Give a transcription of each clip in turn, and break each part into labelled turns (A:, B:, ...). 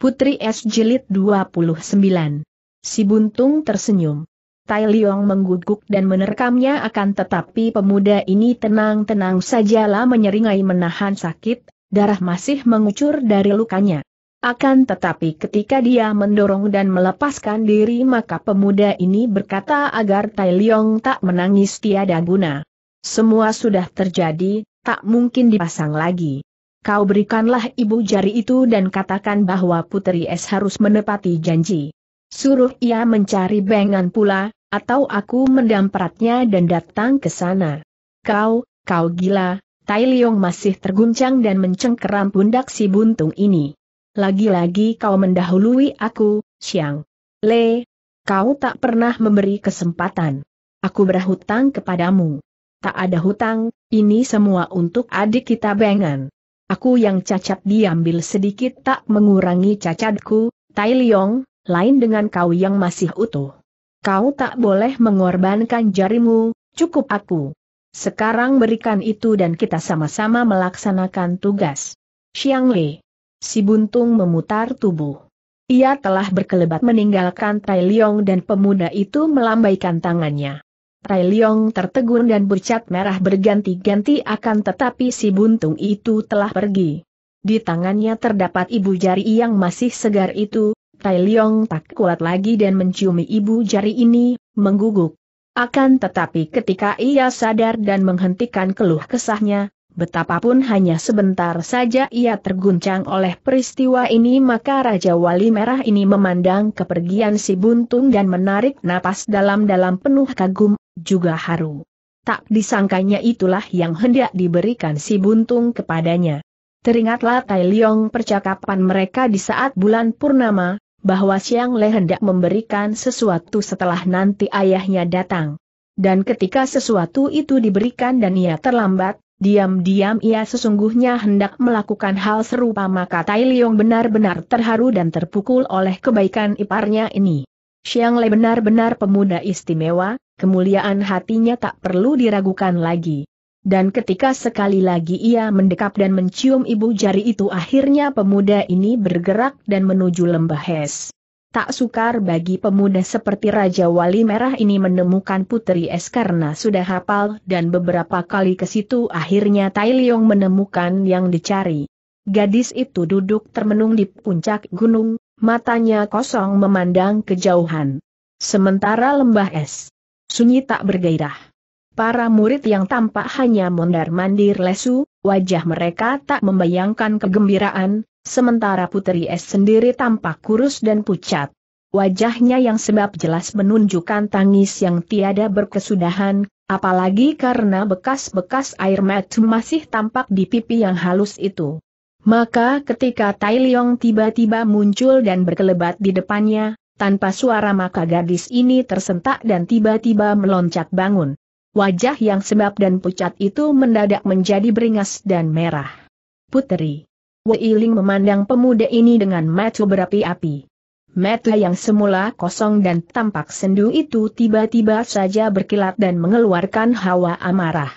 A: Putri S. Jilid 29. Si Buntung tersenyum. Tai Liong mengguguk dan menerkamnya akan tetapi pemuda ini tenang-tenang sajalah menyeringai menahan sakit, darah masih mengucur dari lukanya. Akan tetapi ketika dia mendorong dan melepaskan diri maka pemuda ini berkata agar Tai Liong tak menangis tiada guna. Semua sudah terjadi, tak mungkin dipasang lagi kau berikanlah ibu jari itu dan katakan bahwa Putri Es harus menepati janji. Suruh ia mencari bengan pula, atau aku mendampratnya dan datang ke sana. Kau, kau gila, Tai Leong masih terguncang dan mencengkeram pundak si buntung ini. Lagi-lagi kau mendahului aku, Xiang. Le, kau tak pernah memberi kesempatan. Aku berhutang kepadamu. Tak ada hutang, ini semua untuk adik kita Bengan. Aku yang cacat diambil sedikit tak mengurangi cacatku, Tai Liong, lain dengan kau yang masih utuh. Kau tak boleh mengorbankan jarimu, cukup aku. Sekarang berikan itu dan kita sama-sama melaksanakan tugas. Xiang Li. Si buntung memutar tubuh. Ia telah berkelebat meninggalkan Tai Liong dan pemuda itu melambaikan tangannya. Rai Leong tertegun dan bercat merah berganti-ganti akan tetapi si buntung itu telah pergi. Di tangannya terdapat ibu jari yang masih segar itu, Rai Leong tak kuat lagi dan menciumi ibu jari ini, mengguguk. Akan tetapi ketika ia sadar dan menghentikan keluh kesahnya, Betapapun hanya sebentar saja ia terguncang oleh peristiwa ini maka Raja Wali Merah ini memandang kepergian si buntung dan menarik napas dalam-dalam penuh kagum, juga haru. Tak disangkanya itulah yang hendak diberikan si buntung kepadanya. Teringatlah Tai Liong percakapan mereka di saat bulan purnama, bahwa Siang Le hendak memberikan sesuatu setelah nanti ayahnya datang. Dan ketika sesuatu itu diberikan dan ia terlambat, Diam-diam ia sesungguhnya hendak melakukan hal serupa maka Tai Liong benar-benar terharu dan terpukul oleh kebaikan iparnya ini. Xiang Le benar-benar pemuda istimewa, kemuliaan hatinya tak perlu diragukan lagi. Dan ketika sekali lagi ia mendekap dan mencium ibu jari itu akhirnya pemuda ini bergerak dan menuju lembah Hes. Tak sukar bagi pemuda seperti Raja Wali Merah ini menemukan Putri Es karena sudah hafal dan beberapa kali ke situ akhirnya Tai Liong menemukan yang dicari. Gadis itu duduk termenung di puncak gunung, matanya kosong memandang kejauhan. Sementara lembah es sunyi tak bergairah. Para murid yang tampak hanya mondar-mandir lesu, wajah mereka tak membayangkan kegembiraan, Sementara Putri Es sendiri tampak kurus dan pucat. Wajahnya yang sebab jelas menunjukkan tangis yang tiada berkesudahan, apalagi karena bekas-bekas air mata masih tampak di pipi yang halus itu. Maka ketika Tai Leong tiba-tiba muncul dan berkelebat di depannya, tanpa suara maka gadis ini tersentak dan tiba-tiba meloncat bangun. Wajah yang sebab dan pucat itu mendadak menjadi beringas dan merah. Putri. Weiling memandang pemuda ini dengan mata berapi-api. Mata yang semula kosong dan tampak sendu itu tiba-tiba saja berkilat dan mengeluarkan hawa amarah.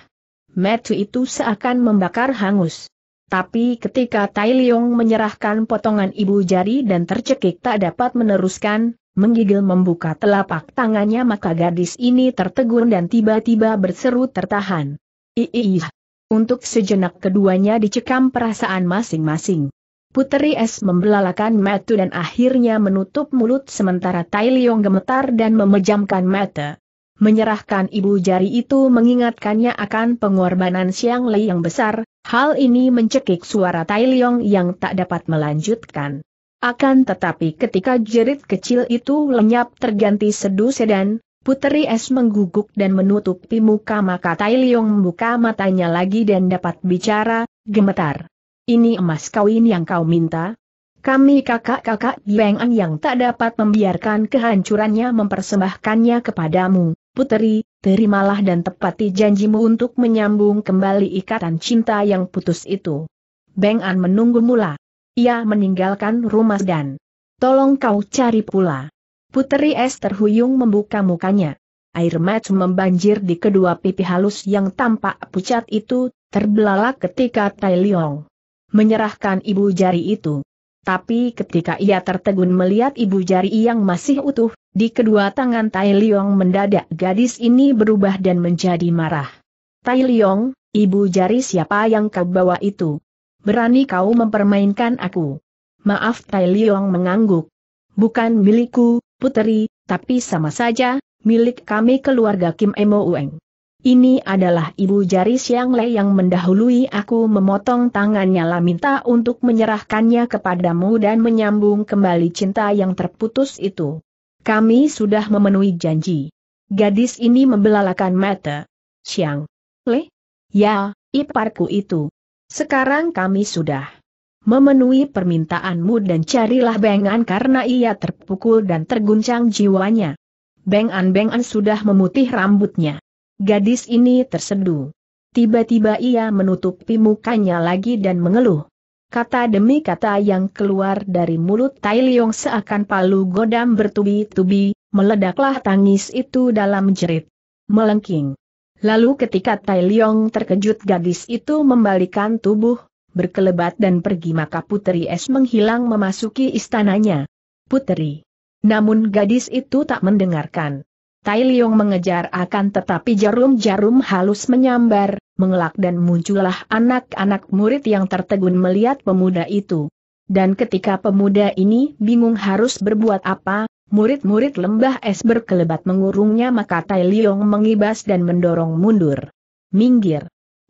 A: Mata itu seakan membakar hangus. Tapi ketika Tai Leong menyerahkan potongan ibu jari dan tercekik tak dapat meneruskan, menggigil membuka telapak tangannya maka gadis ini tertegun dan tiba-tiba berseru tertahan. Iih, untuk sejenak keduanya dicekam perasaan masing-masing. Puteri Es membelalakan mata dan akhirnya menutup mulut sementara Tai Liong gemetar dan memejamkan mata. Menyerahkan ibu jari itu mengingatkannya akan pengorbanan Siang Lei yang besar, hal ini mencekik suara Tai Liong yang tak dapat melanjutkan. Akan tetapi ketika jerit kecil itu lenyap terganti sedu sedan, Puteri Es mengguguk dan menutupi muka maka Tai Liong membuka matanya lagi dan dapat bicara, gemetar. Ini emas kawin yang kau minta? Kami kakak-kakak An yang tak dapat membiarkan kehancurannya mempersembahkannya kepadamu, puteri, terimalah dan tepati janjimu untuk menyambung kembali ikatan cinta yang putus itu. Beng An menunggu mula. Ia meninggalkan rumah dan tolong kau cari pula Puteri Es terhuyung membuka mukanya. Air mata membanjir di kedua pipi halus yang tampak pucat itu, terbelalak ketika Tai Liong menyerahkan ibu jari itu. Tapi ketika ia tertegun melihat ibu jari yang masih utuh, di kedua tangan Tai Liong mendadak gadis ini berubah dan menjadi marah. Tai Liong, ibu jari siapa yang kau bawa itu? Berani kau mempermainkan aku? Maaf Tai Liong mengangguk. Bukan milikku, Puteri, tapi sama saja, milik kami keluarga Kim Emo Ueng. Ini adalah ibu jari Siang Le yang mendahului aku memotong tangannya lah minta untuk menyerahkannya kepadamu dan menyambung kembali cinta yang terputus itu. Kami sudah memenuhi janji. Gadis ini membelalakan mata. Siang. Le? Ya, iparku itu. Sekarang kami sudah memenuhi permintaanmu dan carilah Bengan karena ia terpukul dan terguncang jiwanya. Bengan Bengan sudah memutih rambutnya. Gadis ini terseduh. Tiba-tiba ia menutupi mukanya lagi dan mengeluh. Kata demi kata yang keluar dari mulut Tai Leong seakan palu godam bertubi-tubi, meledaklah tangis itu dalam jerit. Melengking. Lalu ketika Tai Leong terkejut gadis itu membalikan tubuh, berkelebat dan pergi maka Putri Es menghilang memasuki istananya. Putri. Namun gadis itu tak mendengarkan. Tai Liong mengejar akan tetapi jarum-jarum halus menyambar, mengelak dan muncullah anak-anak murid yang tertegun melihat pemuda itu. Dan ketika pemuda ini bingung harus berbuat apa, murid-murid lembah es berkelebat mengurungnya maka Tai Liong mengibas dan mendorong mundur. Minggir.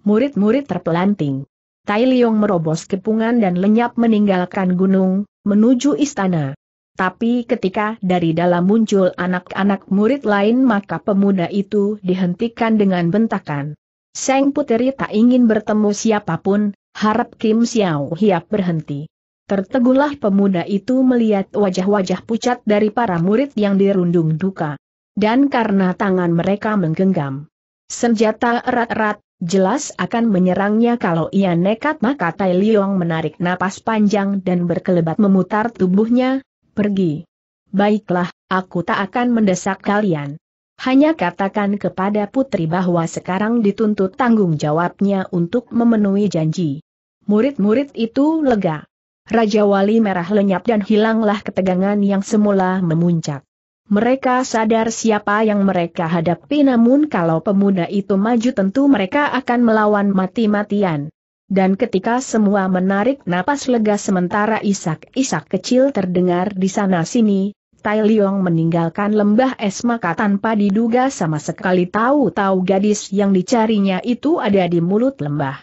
A: Murid-murid terpelanting. Tai Liong merobos kepungan dan lenyap meninggalkan gunung, menuju istana. Tapi ketika dari dalam muncul anak-anak murid lain maka pemuda itu dihentikan dengan bentakan. Seng Puteri tak ingin bertemu siapapun, harap Kim Xiao Hiap berhenti. Tertegulah pemuda itu melihat wajah-wajah pucat dari para murid yang dirundung duka. Dan karena tangan mereka menggenggam senjata erat-erat, jelas akan menyerangnya kalau ia nekat maka Tai Liong menarik napas panjang dan berkelebat memutar tubuhnya, pergi. Baiklah, aku tak akan mendesak kalian. Hanya katakan kepada putri bahwa sekarang dituntut tanggung jawabnya untuk memenuhi janji. Murid-murid itu lega. Raja Wali merah lenyap dan hilanglah ketegangan yang semula memuncak. Mereka sadar siapa yang mereka hadapi namun kalau pemuda itu maju tentu mereka akan melawan mati-matian. Dan ketika semua menarik napas lega sementara isak-isak kecil terdengar di sana-sini, Tai Leong meninggalkan lembah es maka tanpa diduga sama sekali tahu-tahu gadis yang dicarinya itu ada di mulut lembah.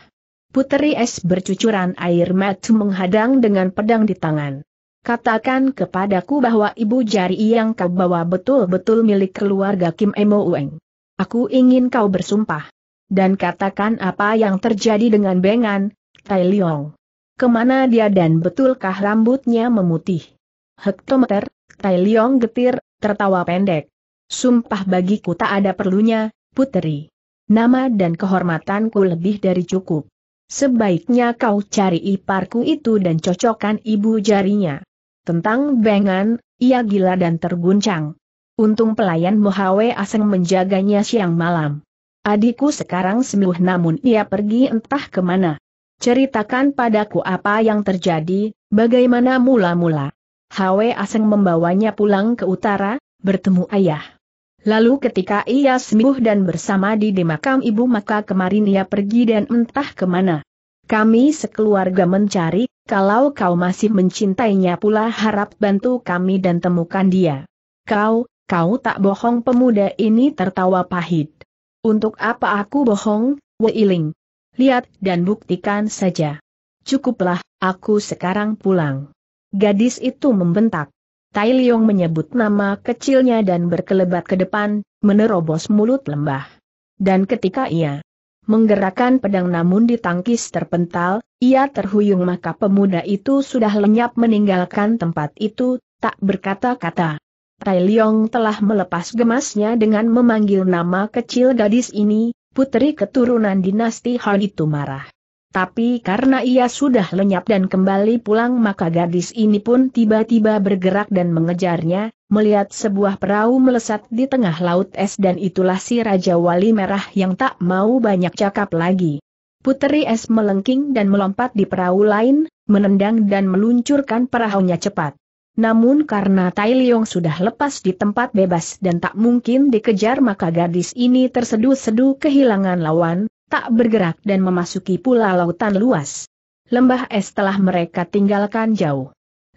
A: Putri es bercucuran air mata menghadang dengan pedang di tangan. Katakan kepadaku bahwa ibu jari yang kau bawa betul-betul milik keluarga Kim Emo Ueng. Aku ingin kau bersumpah. Dan katakan apa yang terjadi dengan Bengan, Tai Liong. Kemana dia dan betulkah rambutnya memutih? Hektometer, Tai Liong getir, tertawa pendek. Sumpah bagiku tak ada perlunya, puteri. Nama dan kehormatanku lebih dari cukup. Sebaiknya kau cari iparku itu dan cocokkan ibu jarinya. Tentang bengan, ia gila dan terguncang. Untung pelayan Mohawe Aseng menjaganya siang malam. Adikku sekarang sembuh namun ia pergi entah kemana. Ceritakan padaku apa yang terjadi, bagaimana mula-mula. Hawe Aseng membawanya pulang ke utara, bertemu ayah. Lalu ketika ia sembuh dan bersama di demakam ibu maka kemarin ia pergi dan entah kemana. Kami sekeluarga mencari, kalau kau masih mencintainya pula harap bantu kami dan temukan dia. Kau, kau tak bohong pemuda ini tertawa pahit. Untuk apa aku bohong, Weiling? Lihat dan buktikan saja. Cukuplah, aku sekarang pulang. Gadis itu membentak. Tai Liong menyebut nama kecilnya dan berkelebat ke depan, menerobos mulut lembah. Dan ketika ia menggerakkan pedang namun ditangkis terpental, ia terhuyung maka pemuda itu sudah lenyap meninggalkan tempat itu, tak berkata-kata. Tai Leong telah melepas gemasnya dengan memanggil nama kecil gadis ini, putri keturunan dinasti Han itu marah. Tapi karena ia sudah lenyap dan kembali pulang maka gadis ini pun tiba-tiba bergerak dan mengejarnya, melihat sebuah perahu melesat di tengah laut es dan itulah si Raja Wali Merah yang tak mau banyak cakap lagi. Putri es melengking dan melompat di perahu lain, menendang dan meluncurkan perahunya cepat. Namun karena Tai Leong sudah lepas di tempat bebas dan tak mungkin dikejar maka gadis ini terseduh-seduh kehilangan lawan, tak bergerak dan memasuki pula lautan luas. Lembah es telah mereka tinggalkan jauh.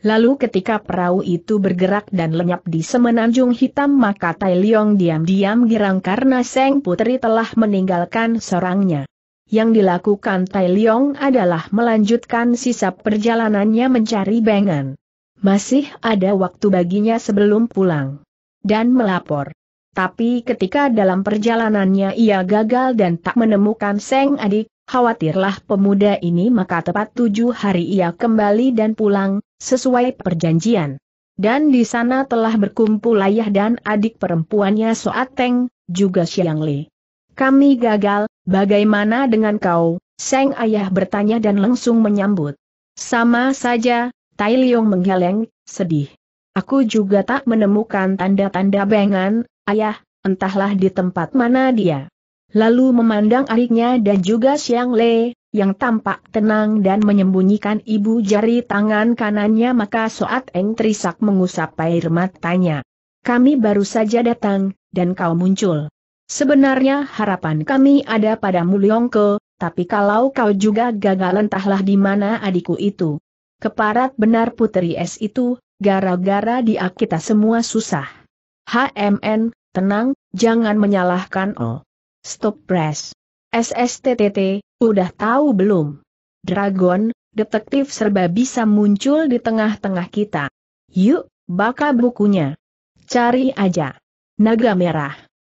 A: Lalu ketika perahu itu bergerak dan lenyap di semenanjung hitam maka Tai Leong diam-diam girang karena Seng Putri telah meninggalkan sorangnya. Yang dilakukan Tai Leong adalah melanjutkan sisa perjalanannya mencari Bengan. Masih ada waktu baginya sebelum pulang. Dan melapor tapi ketika dalam perjalanannya ia gagal dan tak menemukan Seng adik, khawatirlah pemuda ini maka tepat tujuh hari ia kembali dan pulang, sesuai perjanjian. Dan di sana telah berkumpul ayah dan adik perempuannya Soat Teng, juga Siang Li. Kami gagal, bagaimana dengan kau? Seng ayah bertanya dan langsung menyambut. Sama saja, Tai Liong menggeleng, sedih. Aku juga tak menemukan tanda-tanda bengan, Ayah, entahlah di tempat mana dia. Lalu memandang adiknya dan juga Siang Le, yang tampak tenang dan menyembunyikan ibu jari tangan kanannya maka Soat Eng trisak mengusap air matanya. Kami baru saja datang, dan kau muncul. Sebenarnya harapan kami ada pada Mulyongko, tapi kalau kau juga gagal entahlah di mana adikku itu. Keparat benar putri es itu, gara-gara dia kita semua susah. HMN, tenang, jangan menyalahkan O. Stop press. SSTTT, udah tahu belum? Dragon, detektif serba bisa muncul di tengah-tengah kita. Yuk, baka bukunya. Cari aja. Naga Merah.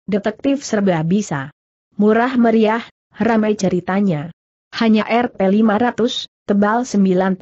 A: Detektif serba bisa. Murah meriah, ramai ceritanya. Hanya RP 500, tebal 96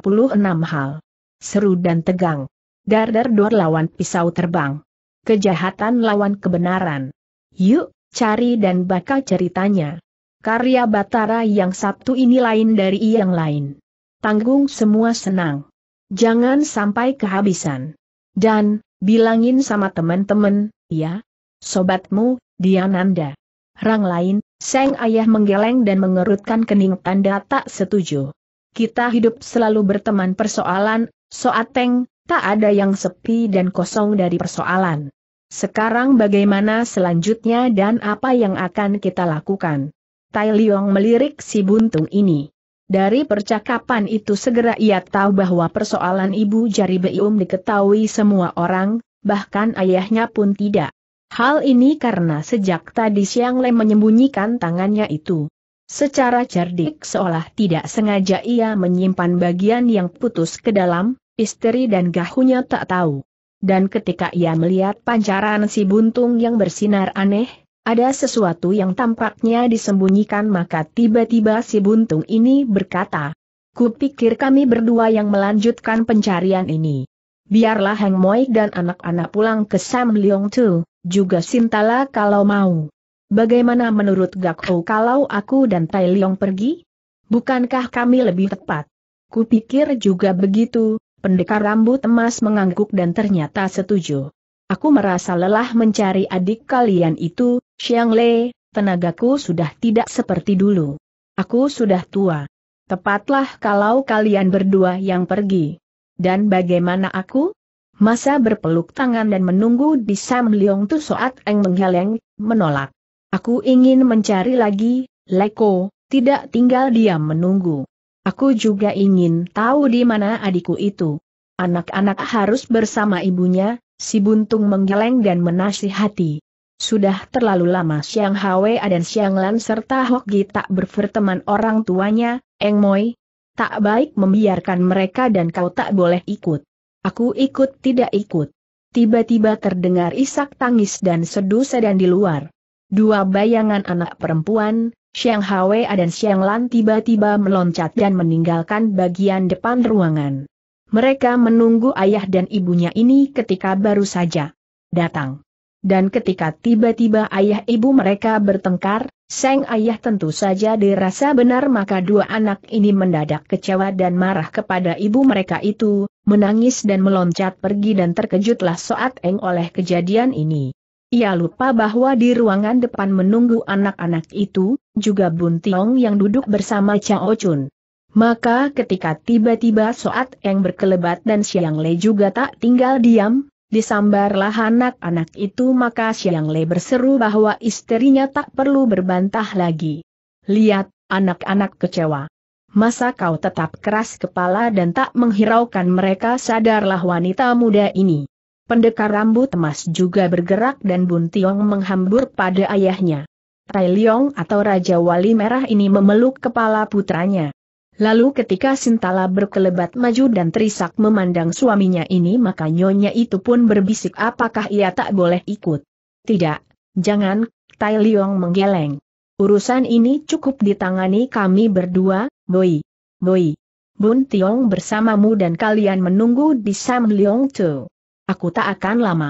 A: hal. Seru dan tegang. Dardar dor lawan pisau terbang kejahatan lawan kebenaran. Yuk, cari dan bakal ceritanya. Karya Batara yang Sabtu ini lain dari yang lain. Tanggung semua senang. Jangan sampai kehabisan. Dan, bilangin sama teman-teman, ya. Sobatmu, Diananda. Rang lain, Seng Ayah menggeleng dan mengerutkan kening tanda tak setuju. Kita hidup selalu berteman persoalan, Soateng, tak ada yang sepi dan kosong dari persoalan. Sekarang bagaimana selanjutnya dan apa yang akan kita lakukan? Tai Liong melirik si buntung ini. Dari percakapan itu segera ia tahu bahwa persoalan ibu jari Beium diketahui semua orang, bahkan ayahnya pun tidak. Hal ini karena sejak tadi siang Le menyembunyikan tangannya itu. Secara cerdik seolah tidak sengaja ia menyimpan bagian yang putus ke dalam, Istri dan gahunya tak tahu. Dan ketika ia melihat pancaran si buntung yang bersinar aneh, ada sesuatu yang tampaknya disembunyikan maka tiba-tiba si buntung ini berkata, Kupikir kami berdua yang melanjutkan pencarian ini. Biarlah Heng Moik dan anak-anak pulang ke Sam Leong Tu, juga Sintala kalau mau. Bagaimana menurut Ho kalau aku dan Tai Leong pergi? Bukankah kami lebih tepat? Kupikir juga begitu, Pendekar rambut emas mengangguk dan ternyata setuju. Aku merasa lelah mencari adik kalian itu, Xiang Le, tenagaku sudah tidak seperti dulu. Aku sudah tua. Tepatlah kalau kalian berdua yang pergi. Dan bagaimana aku? Masa berpeluk tangan dan menunggu di Sam Leong Tu saat Eng menggeleng, menolak. Aku ingin mencari lagi, Leko, tidak tinggal diam menunggu. Aku juga ingin tahu di mana adikku itu. Anak-anak harus bersama ibunya, si buntung menggeleng dan menasihati. Sudah terlalu lama Siang Hwe dan Siang Lan serta Hok Gi tak berverteman orang tuanya, Eng Moi. Tak baik membiarkan mereka dan kau tak boleh ikut. Aku ikut tidak ikut. Tiba-tiba terdengar isak tangis dan sedu sedan di luar. Dua bayangan anak perempuan, Xiang Hwa dan Xiang Lan tiba-tiba meloncat dan meninggalkan bagian depan ruangan. Mereka menunggu ayah dan ibunya ini ketika baru saja datang. Dan ketika tiba-tiba ayah ibu mereka bertengkar, sang ayah tentu saja dirasa benar maka dua anak ini mendadak kecewa dan marah kepada ibu mereka itu, menangis dan meloncat pergi dan terkejutlah Soat Eng oleh kejadian ini. Ia lupa bahwa di ruangan depan menunggu anak-anak itu, juga Bun Tiong yang duduk bersama Chao Chun. Maka ketika tiba-tiba Soat yang berkelebat dan Siang Le juga tak tinggal diam, disambarlah anak-anak itu maka Siang Le berseru bahwa istrinya tak perlu berbantah lagi. Lihat, anak-anak kecewa. Masa kau tetap keras kepala dan tak menghiraukan mereka sadarlah wanita muda ini. Pendekar rambut emas juga bergerak dan Bun Tiong menghambur pada ayahnya. Tai Liong atau Raja Wali Merah ini memeluk kepala putranya. Lalu ketika Sintala berkelebat maju dan terisak memandang suaminya ini maka nyonya itu pun berbisik apakah ia tak boleh ikut. Tidak, jangan, Tai Liong menggeleng. Urusan ini cukup ditangani kami berdua, Boy. Boy. Bun Tiong bersamamu dan kalian menunggu di Sam Leong Tu. Aku tak akan lama.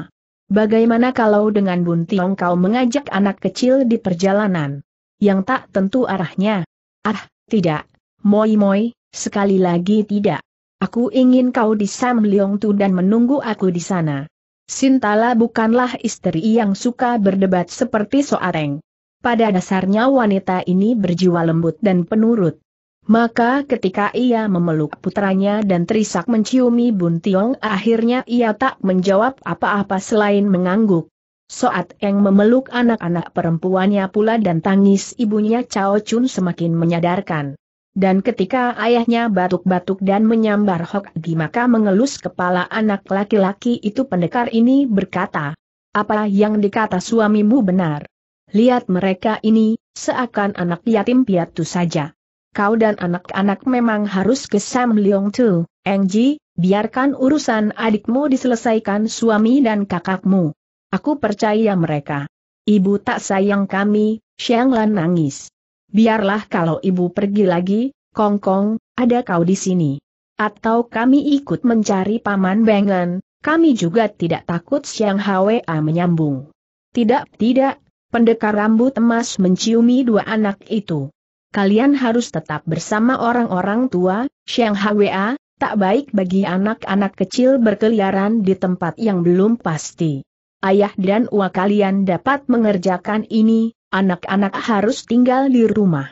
A: Bagaimana kalau dengan Tiong kau mengajak anak kecil di perjalanan? Yang tak tentu arahnya. Ah, tidak. Moi-moi, sekali lagi tidak. Aku ingin kau di Sam Leong Tu dan menunggu aku di sana. Sintala bukanlah istri yang suka berdebat seperti Soareng. Pada dasarnya wanita ini berjiwa lembut dan penurut. Maka ketika ia memeluk putranya dan terisak menciumi Bun Tiong akhirnya ia tak menjawab apa-apa selain mengangguk. Soat Eng memeluk anak-anak perempuannya pula dan tangis ibunya Cao Chun semakin menyadarkan. Dan ketika ayahnya batuk-batuk dan menyambar Hok Gi maka mengelus kepala anak laki-laki itu pendekar ini berkata, Apa yang dikata suamimu benar? Lihat mereka ini, seakan anak yatim piatu saja kau dan anak-anak memang harus ke Sam Leong Tu, Engji, biarkan urusan adikmu diselesaikan suami dan kakakmu. Aku percaya mereka. Ibu tak sayang kami, Xiang Lan nangis. Biarlah kalau ibu pergi lagi, Kong Kong, ada kau di sini. Atau kami ikut mencari Paman Bengen, kami juga tidak takut Xiang Hwa menyambung. Tidak, tidak, pendekar rambut emas menciumi dua anak itu kalian harus tetap bersama orang-orang tua, Sheng Hwa, tak baik bagi anak-anak kecil berkeliaran di tempat yang belum pasti. Ayah dan Ua kalian dapat mengerjakan ini, anak-anak harus tinggal di rumah.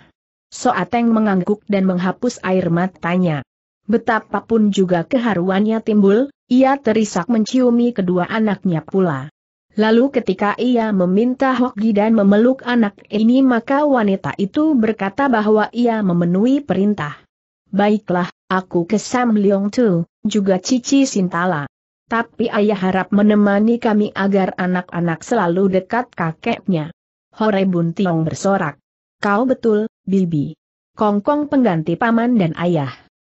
A: Soateng mengangguk dan menghapus air matanya. Betapapun juga keharuannya timbul, ia terisak menciumi kedua anaknya pula. Lalu ketika ia meminta Gi dan memeluk anak ini maka wanita itu berkata bahwa ia memenuhi perintah. Baiklah, aku ke Sam Leong Tu, juga Cici Sintala. Tapi ayah harap menemani kami agar anak-anak selalu dekat kakeknya. Hore Bun Tiong bersorak. Kau betul, Bibi. Kongkong pengganti paman dan ayah.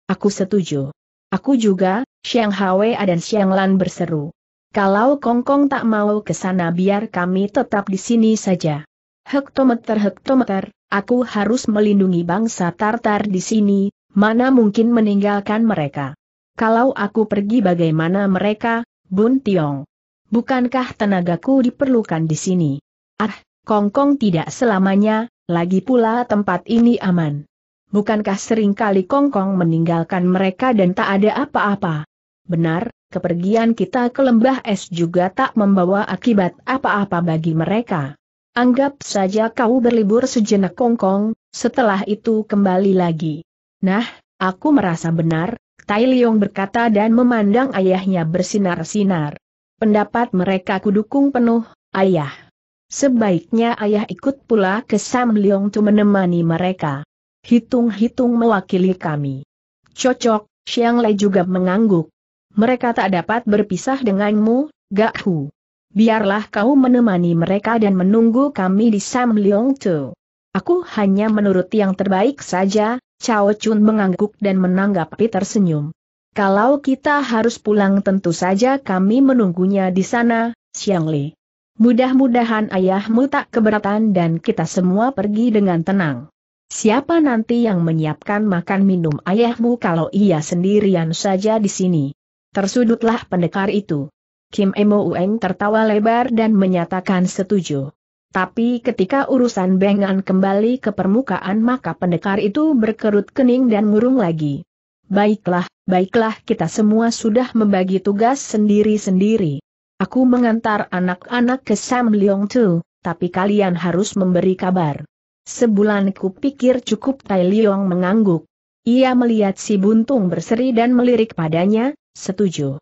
A: Aku setuju. Aku juga, Xiang Hwa dan Xiang Lan berseru. Kalau Kongkong tak mau ke sana biar kami tetap di sini saja. Hektometer hektometer, aku harus melindungi bangsa Tartar di sini, mana mungkin meninggalkan mereka. Kalau aku pergi bagaimana mereka, Bun Tiong? Bukankah tenagaku diperlukan di sini? Ah, Kongkong tidak selamanya, lagi pula tempat ini aman. Bukankah seringkali Kongkong meninggalkan mereka dan tak ada apa-apa? Benar, kepergian kita ke lembah es juga tak membawa akibat apa-apa bagi mereka. Anggap saja kau berlibur sejenak kongkong, setelah itu kembali lagi. Nah, aku merasa benar, Tai Liong berkata dan memandang ayahnya bersinar-sinar. Pendapat mereka kudukung penuh, ayah. Sebaiknya ayah ikut pula ke Sam Liong tu menemani mereka. Hitung-hitung mewakili kami. Cocok, Xiang Lei juga mengangguk mereka tak dapat berpisah denganmu, Gak Hu. Biarlah kau menemani mereka dan menunggu kami di Sam Leong Tu. Aku hanya menurut yang terbaik saja, Cao Chun mengangguk dan menanggapi tersenyum. Kalau kita harus pulang tentu saja kami menunggunya di sana, Xiang Li. Mudah-mudahan ayahmu tak keberatan dan kita semua pergi dengan tenang. Siapa nanti yang menyiapkan makan minum ayahmu kalau ia sendirian saja di sini? Tersudutlah pendekar itu. Kim Emo Ueng tertawa lebar dan menyatakan setuju. Tapi ketika urusan Bengan kembali ke permukaan maka pendekar itu berkerut kening dan murung lagi. Baiklah, baiklah kita semua sudah membagi tugas sendiri-sendiri. Aku mengantar anak-anak ke Sam Leong Tu, tapi kalian harus memberi kabar. Sebulan kupikir cukup Tai Leong mengangguk. Ia melihat si buntung berseri dan melirik padanya, Setuju.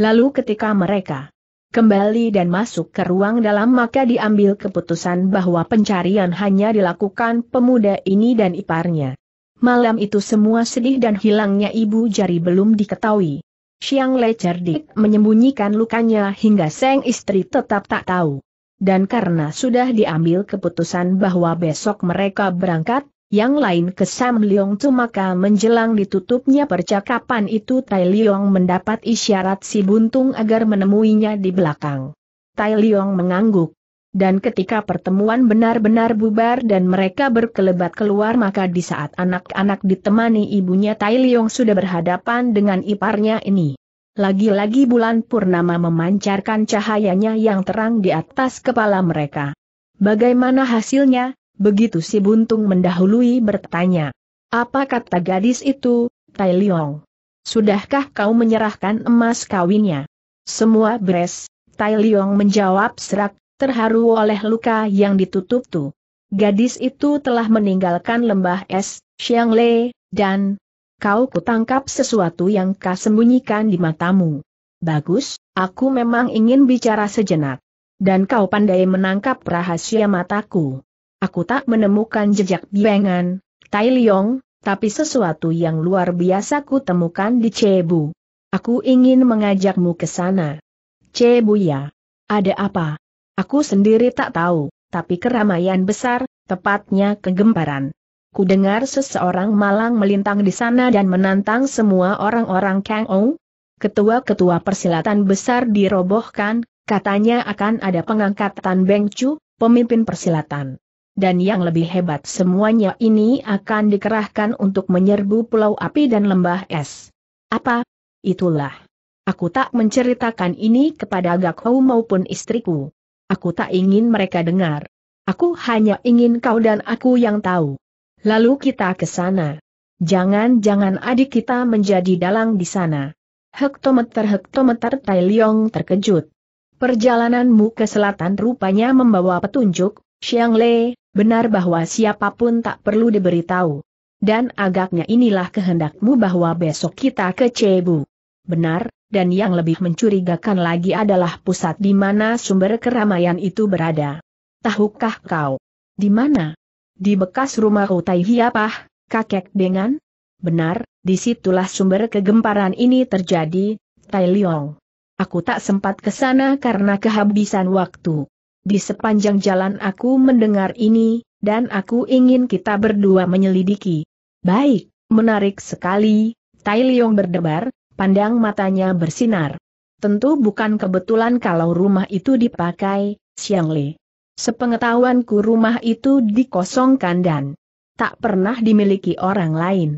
A: Lalu ketika mereka kembali dan masuk ke ruang dalam maka diambil keputusan bahwa pencarian hanya dilakukan pemuda ini dan iparnya. Malam itu semua sedih dan hilangnya ibu jari belum diketahui. Siang Le cerdik menyembunyikan lukanya hingga sang istri tetap tak tahu. Dan karena sudah diambil keputusan bahwa besok mereka berangkat, yang lain ke Sam Leong Tu maka menjelang ditutupnya percakapan itu Tai Leong mendapat isyarat si buntung agar menemuinya di belakang. Tai Leong mengangguk. Dan ketika pertemuan benar-benar bubar dan mereka berkelebat keluar maka di saat anak-anak ditemani ibunya Tai Leong sudah berhadapan dengan iparnya ini. Lagi-lagi bulan purnama memancarkan cahayanya yang terang di atas kepala mereka. Bagaimana hasilnya? Begitu si Buntung mendahului bertanya. Apa kata gadis itu, Tai Leong? Sudahkah kau menyerahkan emas kawinnya? Semua beres, Tai Leong menjawab serak, terharu oleh luka yang ditutup tu. Gadis itu telah meninggalkan lembah es, Xiang Le, dan kau kutangkap sesuatu yang kau sembunyikan di matamu. Bagus, aku memang ingin bicara sejenak. Dan kau pandai menangkap rahasia mataku. Aku tak menemukan jejak biangan, Tai Liong, tapi sesuatu yang luar biasa ku temukan di Cebu. Aku ingin mengajakmu ke sana. Cebu ya. Ada apa? Aku sendiri tak tahu, tapi keramaian besar, tepatnya kegemparan. Ku dengar seseorang malang melintang di sana dan menantang semua orang-orang Kang Ou. Ketua-ketua persilatan besar dirobohkan, katanya akan ada pengangkatan Beng Chu, pemimpin persilatan dan yang lebih hebat semuanya ini akan dikerahkan untuk menyerbu pulau api dan lembah es. Apa? Itulah. Aku tak menceritakan ini kepada Gakou maupun istriku. Aku tak ingin mereka dengar. Aku hanya ingin kau dan aku yang tahu. Lalu kita ke sana. Jangan-jangan adik kita menjadi dalang di sana. Hektometer-hektometer Tai Leong terkejut. Perjalananmu ke selatan rupanya membawa petunjuk, Xiang Lei benar bahwa siapapun tak perlu diberitahu. Dan agaknya inilah kehendakmu bahwa besok kita ke Cebu. Benar, dan yang lebih mencurigakan lagi adalah pusat di mana sumber keramaian itu berada. Tahukah kau? Di mana? Di bekas rumah Utai Hiapah, kakek dengan? Benar, disitulah sumber kegemparan ini terjadi, Tai Liong. Aku tak sempat ke sana karena kehabisan waktu. Di sepanjang jalan aku mendengar ini, dan aku ingin kita berdua menyelidiki. Baik, menarik sekali, Tai Leong berdebar, pandang matanya bersinar. Tentu bukan kebetulan kalau rumah itu dipakai, Xiang Li. Sepengetahuanku rumah itu dikosongkan dan tak pernah dimiliki orang lain.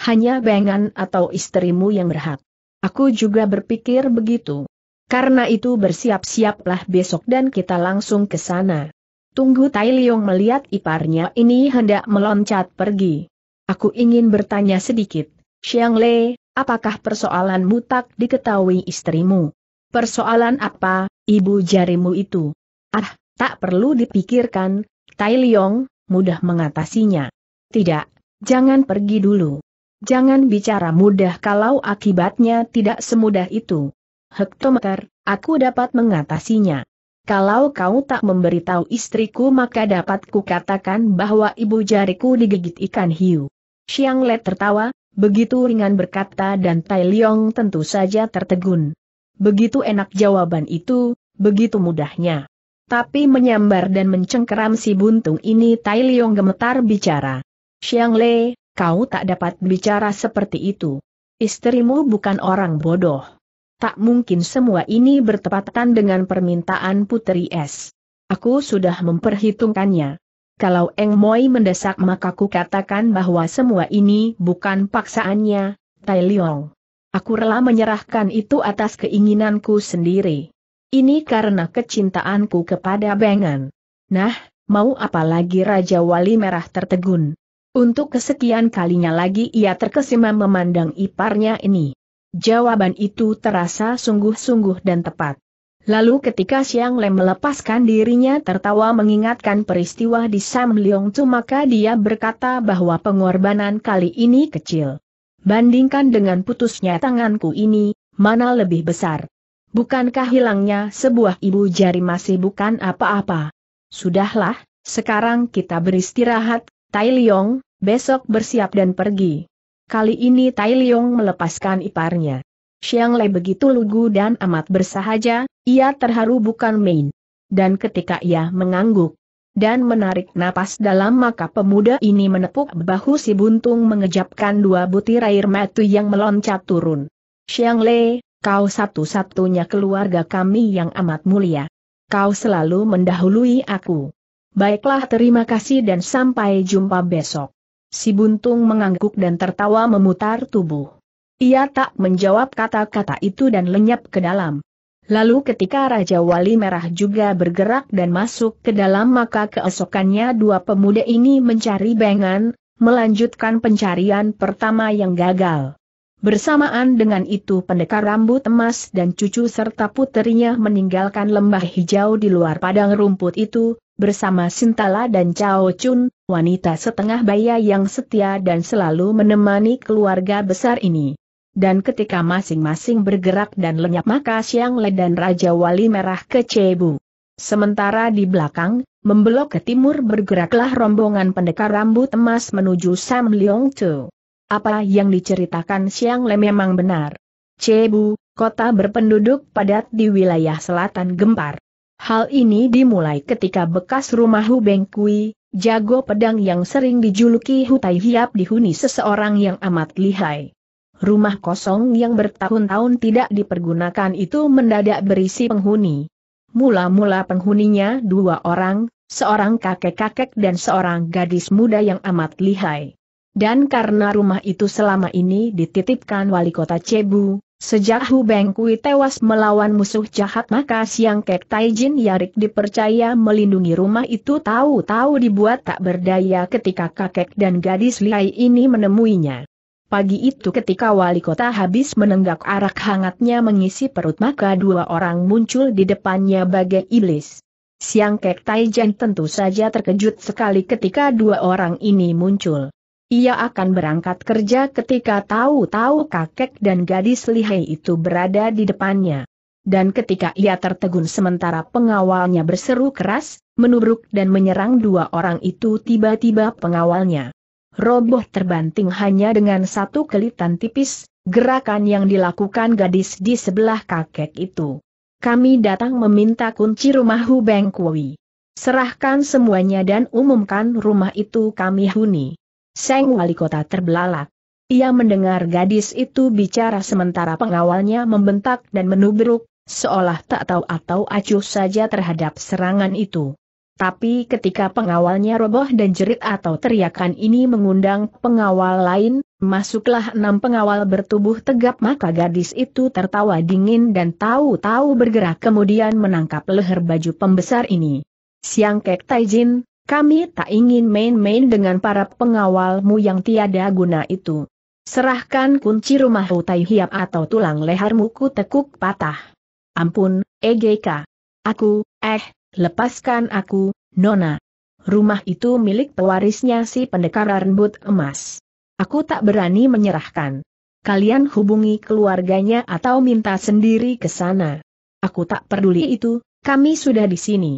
A: Hanya Bengan atau istrimu yang berhak. Aku juga berpikir begitu. Karena itu bersiap-siaplah besok dan kita langsung ke sana. Tunggu Tai Liong melihat iparnya ini hendak meloncat pergi. Aku ingin bertanya sedikit, Xiang Lei, apakah persoalan mutak diketahui istrimu? Persoalan apa, ibu jarimu itu? Ah, tak perlu dipikirkan, Tai Liong, mudah mengatasinya. Tidak, jangan pergi dulu. Jangan bicara mudah kalau akibatnya tidak semudah itu hektometer, aku dapat mengatasinya. Kalau kau tak memberitahu istriku maka dapat kukatakan bahwa ibu jariku digigit ikan hiu. Xiang Lei tertawa, begitu ringan berkata dan Tai Liong tentu saja tertegun. Begitu enak jawaban itu, begitu mudahnya. Tapi menyambar dan mencengkeram si buntung ini Tai Liong gemetar bicara. Xiang Le, kau tak dapat bicara seperti itu. Istrimu bukan orang bodoh tak mungkin semua ini bertepatan dengan permintaan Putri S. Aku sudah memperhitungkannya. Kalau Eng Moi mendesak maka ku katakan bahwa semua ini bukan paksaannya, Tai Leong. Aku rela menyerahkan itu atas keinginanku sendiri. Ini karena kecintaanku kepada Bengan. Nah, mau apa lagi Raja Wali Merah tertegun? Untuk kesekian kalinya lagi ia terkesima memandang iparnya ini. Jawaban itu terasa sungguh-sungguh dan tepat. Lalu ketika Siang Lem melepaskan dirinya tertawa mengingatkan peristiwa di Sam Leong Tzu maka dia berkata bahwa pengorbanan kali ini kecil. Bandingkan dengan putusnya tanganku ini, mana lebih besar? Bukankah hilangnya sebuah ibu jari masih bukan apa-apa? Sudahlah, sekarang kita beristirahat, Tai Leong, besok bersiap dan pergi. Kali ini Tai Liong melepaskan iparnya. Xiang Lei begitu lugu dan amat bersahaja, ia terharu bukan main. Dan ketika ia mengangguk dan menarik napas dalam maka pemuda ini menepuk bahu si buntung mengejapkan dua butir air mata yang meloncat turun. Xiang Lei, kau satu-satunya keluarga kami yang amat mulia. Kau selalu mendahului aku. Baiklah terima kasih dan sampai jumpa besok. Si Buntung mengangguk dan tertawa memutar tubuh. Ia tak menjawab kata-kata itu dan lenyap ke dalam. Lalu ketika Raja Wali Merah juga bergerak dan masuk ke dalam maka keesokannya dua pemuda ini mencari bengan, melanjutkan pencarian pertama yang gagal. Bersamaan dengan itu pendekar rambut emas dan cucu serta puterinya meninggalkan lembah hijau di luar padang rumput itu, bersama Sintala dan Chao Chun, wanita setengah baya yang setia dan selalu menemani keluarga besar ini. Dan ketika masing-masing bergerak dan lenyap maka Siang Le dan Raja Wali Merah ke Cebu. Sementara di belakang, membelok ke timur bergeraklah rombongan pendekar rambut emas menuju Sam Leong Chu. Apa yang diceritakan Siang Le memang benar. Cebu, kota berpenduduk padat di wilayah selatan gempar. Hal ini dimulai ketika bekas rumah Hu Kui, jago pedang yang sering dijuluki Hutai Hiap dihuni seseorang yang amat lihai. Rumah kosong yang bertahun-tahun tidak dipergunakan itu mendadak berisi penghuni. Mula-mula penghuninya dua orang, seorang kakek-kakek dan seorang gadis muda yang amat lihai. Dan karena rumah itu selama ini dititipkan wali kota Cebu, Sejak Hu Bengkui tewas melawan musuh jahat maka Siang Kek Taijin Yarik dipercaya melindungi rumah itu tahu-tahu dibuat tak berdaya ketika kakek dan gadis Liai ini menemuinya. Pagi itu ketika wali kota habis menenggak arak hangatnya mengisi perut maka dua orang muncul di depannya bagai iblis. Siang Kek Taijan tentu saja terkejut sekali ketika dua orang ini muncul. Ia akan berangkat kerja ketika tahu-tahu kakek dan gadis lihai itu berada di depannya. Dan ketika ia tertegun sementara pengawalnya berseru keras, menubruk dan menyerang dua orang itu tiba-tiba pengawalnya. Roboh terbanting hanya dengan satu kelitan tipis, gerakan yang dilakukan gadis di sebelah kakek itu. Kami datang meminta kunci rumah Hubeng Kui. Serahkan semuanya dan umumkan rumah itu kami huni. Seng wali kota terbelalak. Ia mendengar gadis itu bicara sementara pengawalnya membentak dan menubruk, seolah tak tahu atau acuh saja terhadap serangan itu. Tapi ketika pengawalnya roboh dan jerit atau teriakan ini mengundang pengawal lain, masuklah enam pengawal bertubuh tegap maka gadis itu tertawa dingin dan tahu-tahu bergerak kemudian menangkap leher baju pembesar ini. Siang Kek Taijin, kami tak ingin main-main dengan para pengawalmu yang tiada guna itu. Serahkan kunci rumah hutai hiap atau tulang lehermu ku tekuk patah. Ampun, EGK. Aku, eh, lepaskan aku, Nona. Rumah itu milik pewarisnya si pendekar rambut emas. Aku tak berani menyerahkan. Kalian hubungi keluarganya atau minta sendiri ke sana. Aku tak peduli itu, kami sudah di sini.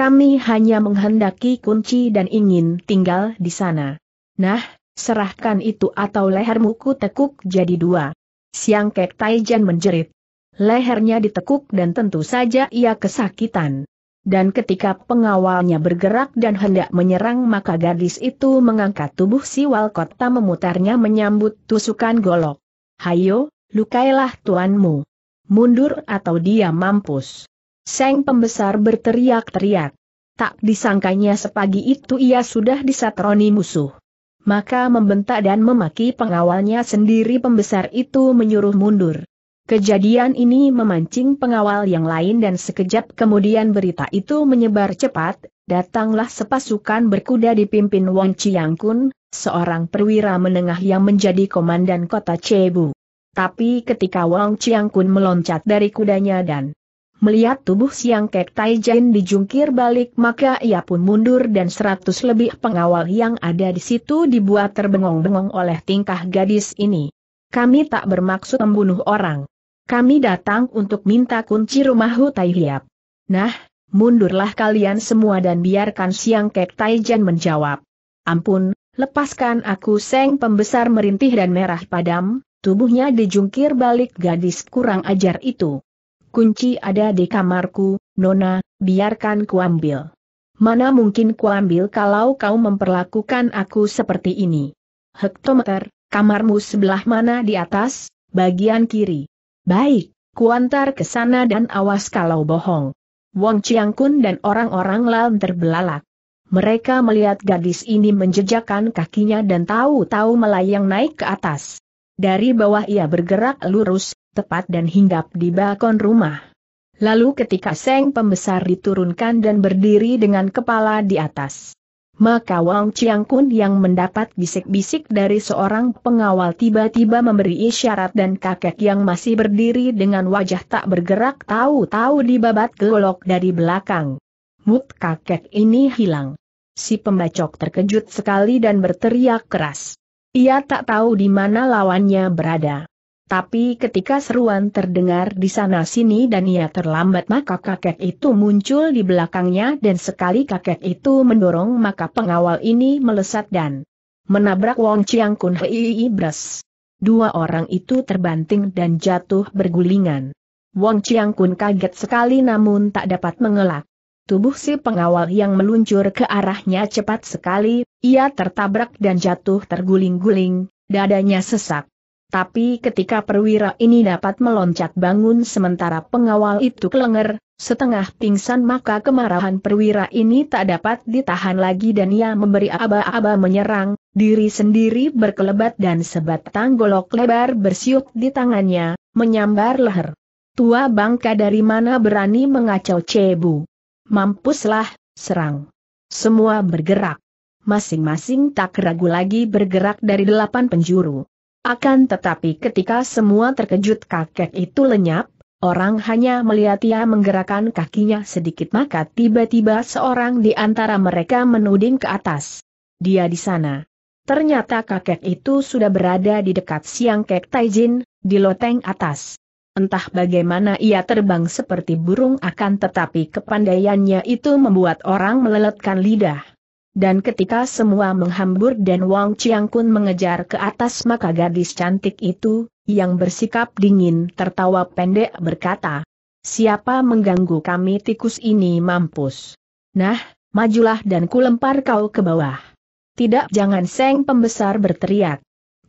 A: Kami hanya menghendaki kunci dan ingin tinggal di sana. Nah, serahkan itu atau lehermu ku tekuk jadi dua. Siang Kek Taijan menjerit. Lehernya ditekuk dan tentu saja ia kesakitan. Dan ketika pengawalnya bergerak dan hendak menyerang maka gadis itu mengangkat tubuh si Walkota memutarnya menyambut tusukan golok. Hayo, lukailah tuanmu. Mundur atau dia mampus. Seng pembesar berteriak-teriak. Tak disangkanya sepagi itu ia sudah disatroni musuh. Maka membentak dan memaki pengawalnya sendiri pembesar itu menyuruh mundur. Kejadian ini memancing pengawal yang lain dan sekejap kemudian berita itu menyebar cepat, datanglah sepasukan berkuda dipimpin Wong Kun, seorang perwira menengah yang menjadi komandan kota Cebu. Tapi ketika Wong Kun meloncat dari kudanya dan Melihat tubuh siang kek Jin dijungkir balik maka ia pun mundur dan seratus lebih pengawal yang ada di situ dibuat terbengong-bengong oleh tingkah gadis ini. Kami tak bermaksud membunuh orang. Kami datang untuk minta kunci rumah Hutai Hiap. Nah, mundurlah kalian semua dan biarkan siang kek Jin menjawab. Ampun, lepaskan aku Seng pembesar merintih dan merah padam, tubuhnya dijungkir balik gadis kurang ajar itu kunci ada di kamarku, Nona, biarkan kuambil. Mana mungkin kuambil kalau kau memperlakukan aku seperti ini. Hektometer, kamarmu sebelah mana di atas, bagian kiri. Baik, kuantar ke sana dan awas kalau bohong. Wong Kun dan orang-orang lain terbelalak. Mereka melihat gadis ini menjejakkan kakinya dan tahu-tahu melayang naik ke atas. Dari bawah ia bergerak lurus, tepat dan hinggap di balkon rumah. Lalu ketika Seng pembesar diturunkan dan berdiri dengan kepala di atas. Maka Wang Chiangkun yang mendapat bisik-bisik dari seorang pengawal tiba-tiba memberi isyarat dan kakek yang masih berdiri dengan wajah tak bergerak tahu-tahu dibabat golok dari belakang. Mut kakek ini hilang. Si pembacok terkejut sekali dan berteriak keras. Ia tak tahu di mana lawannya berada. Tapi ketika seruan terdengar di sana-sini dan ia terlambat maka kakek itu muncul di belakangnya dan sekali kakek itu mendorong maka pengawal ini melesat dan menabrak Wong Chiang Kun Hei Bres. Dua orang itu terbanting dan jatuh bergulingan. Wong Chiang Kun kaget sekali namun tak dapat mengelak. Tubuh si pengawal yang meluncur ke arahnya cepat sekali, ia tertabrak dan jatuh terguling-guling, dadanya sesak. Tapi ketika perwira ini dapat meloncat bangun sementara pengawal itu kelenger, setengah pingsan maka kemarahan perwira ini tak dapat ditahan lagi dan ia memberi aba-aba menyerang, diri sendiri berkelebat dan sebatang golok lebar bersiut di tangannya, menyambar leher. Tua bangka dari mana berani mengacau Cebu. Mampuslah, serang. Semua bergerak. Masing-masing tak ragu lagi bergerak dari delapan penjuru. Akan tetapi ketika semua terkejut kakek itu lenyap, orang hanya melihat ia menggerakkan kakinya sedikit maka tiba-tiba seorang di antara mereka menuding ke atas. Dia di sana. Ternyata kakek itu sudah berada di dekat siang kek Taijin, di loteng atas. Entah bagaimana ia terbang seperti burung akan tetapi kepandaiannya itu membuat orang meleletkan lidah. Dan ketika semua menghambur dan Wang Chiang Kun mengejar ke atas maka gadis cantik itu, yang bersikap dingin tertawa pendek berkata, Siapa mengganggu kami tikus ini mampus? Nah, majulah dan kulempar kau ke bawah. Tidak jangan seng pembesar berteriak.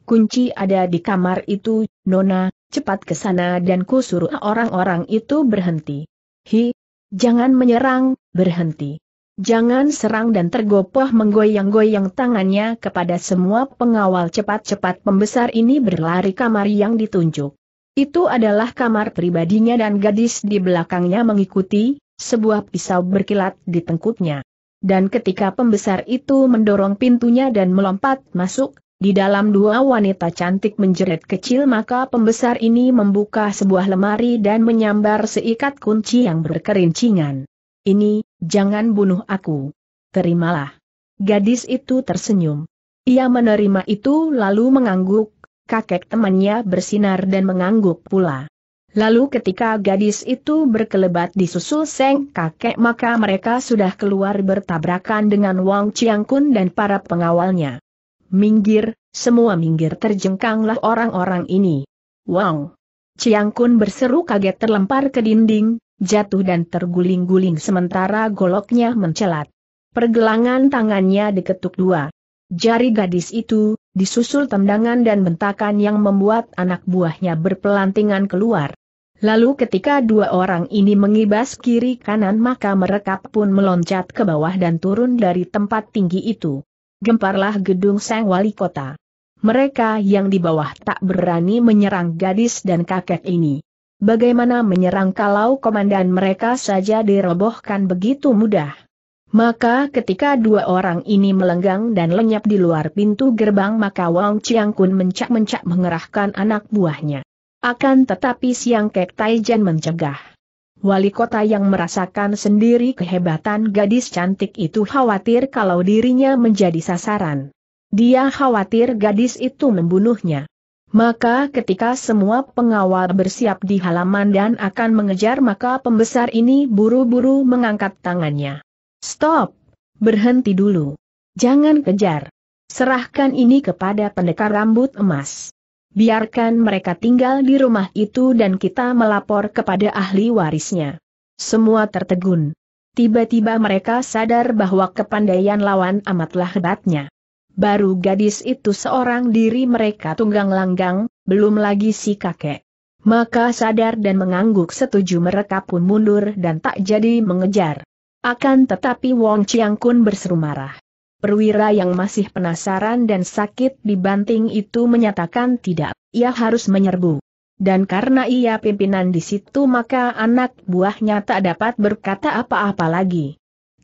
A: Kunci ada di kamar itu, Nona, cepat ke sana dan kusuruh orang-orang itu berhenti. Hi, jangan menyerang, berhenti. Jangan serang dan tergopoh menggoyang-goyang tangannya kepada semua pengawal cepat-cepat pembesar ini berlari kamar yang ditunjuk. Itu adalah kamar pribadinya dan gadis di belakangnya mengikuti, sebuah pisau berkilat di tengkuknya. Dan ketika pembesar itu mendorong pintunya dan melompat masuk, di dalam dua wanita cantik menjerit kecil maka pembesar ini membuka sebuah lemari dan menyambar seikat kunci yang berkerincingan. Ini, jangan bunuh aku. Terimalah. Gadis itu tersenyum. Ia menerima itu lalu mengangguk, kakek temannya bersinar dan mengangguk pula. Lalu ketika gadis itu berkelebat di susul Seng kakek maka mereka sudah keluar bertabrakan dengan Wang Chiang Kun dan para pengawalnya minggir, semua minggir terjengkanglah orang-orang ini. Wong! Chiang Kun berseru kaget terlempar ke dinding, jatuh dan terguling-guling sementara goloknya mencelat. Pergelangan tangannya diketuk dua. Jari gadis itu, disusul tendangan dan bentakan yang membuat anak buahnya berpelantingan keluar. Lalu ketika dua orang ini mengibas kiri kanan maka mereka pun meloncat ke bawah dan turun dari tempat tinggi itu gemparlah gedung sang wali kota. Mereka yang di bawah tak berani menyerang gadis dan kakek ini. Bagaimana menyerang kalau komandan mereka saja dirobohkan begitu mudah? Maka ketika dua orang ini melenggang dan lenyap di luar pintu gerbang maka Wang Kun mencak-mencak mengerahkan anak buahnya. Akan tetapi Siang Kek Taijan mencegah. Wali kota yang merasakan sendiri kehebatan gadis cantik itu khawatir kalau dirinya menjadi sasaran. Dia khawatir gadis itu membunuhnya. Maka ketika semua pengawal bersiap di halaman dan akan mengejar maka pembesar ini buru-buru mengangkat tangannya. Stop! Berhenti dulu. Jangan kejar. Serahkan ini kepada pendekar rambut emas biarkan mereka tinggal di rumah itu dan kita melapor kepada ahli warisnya. Semua tertegun. Tiba-tiba mereka sadar bahwa kepandaian lawan amatlah hebatnya. Baru gadis itu seorang diri mereka tunggang langgang, belum lagi si kakek. Maka sadar dan mengangguk setuju mereka pun mundur dan tak jadi mengejar. Akan tetapi Wong Chiang Kun berseru marah perwira yang masih penasaran dan sakit dibanting itu menyatakan tidak, ia harus menyerbu. Dan karena ia pimpinan di situ maka anak buahnya tak dapat berkata apa-apa lagi.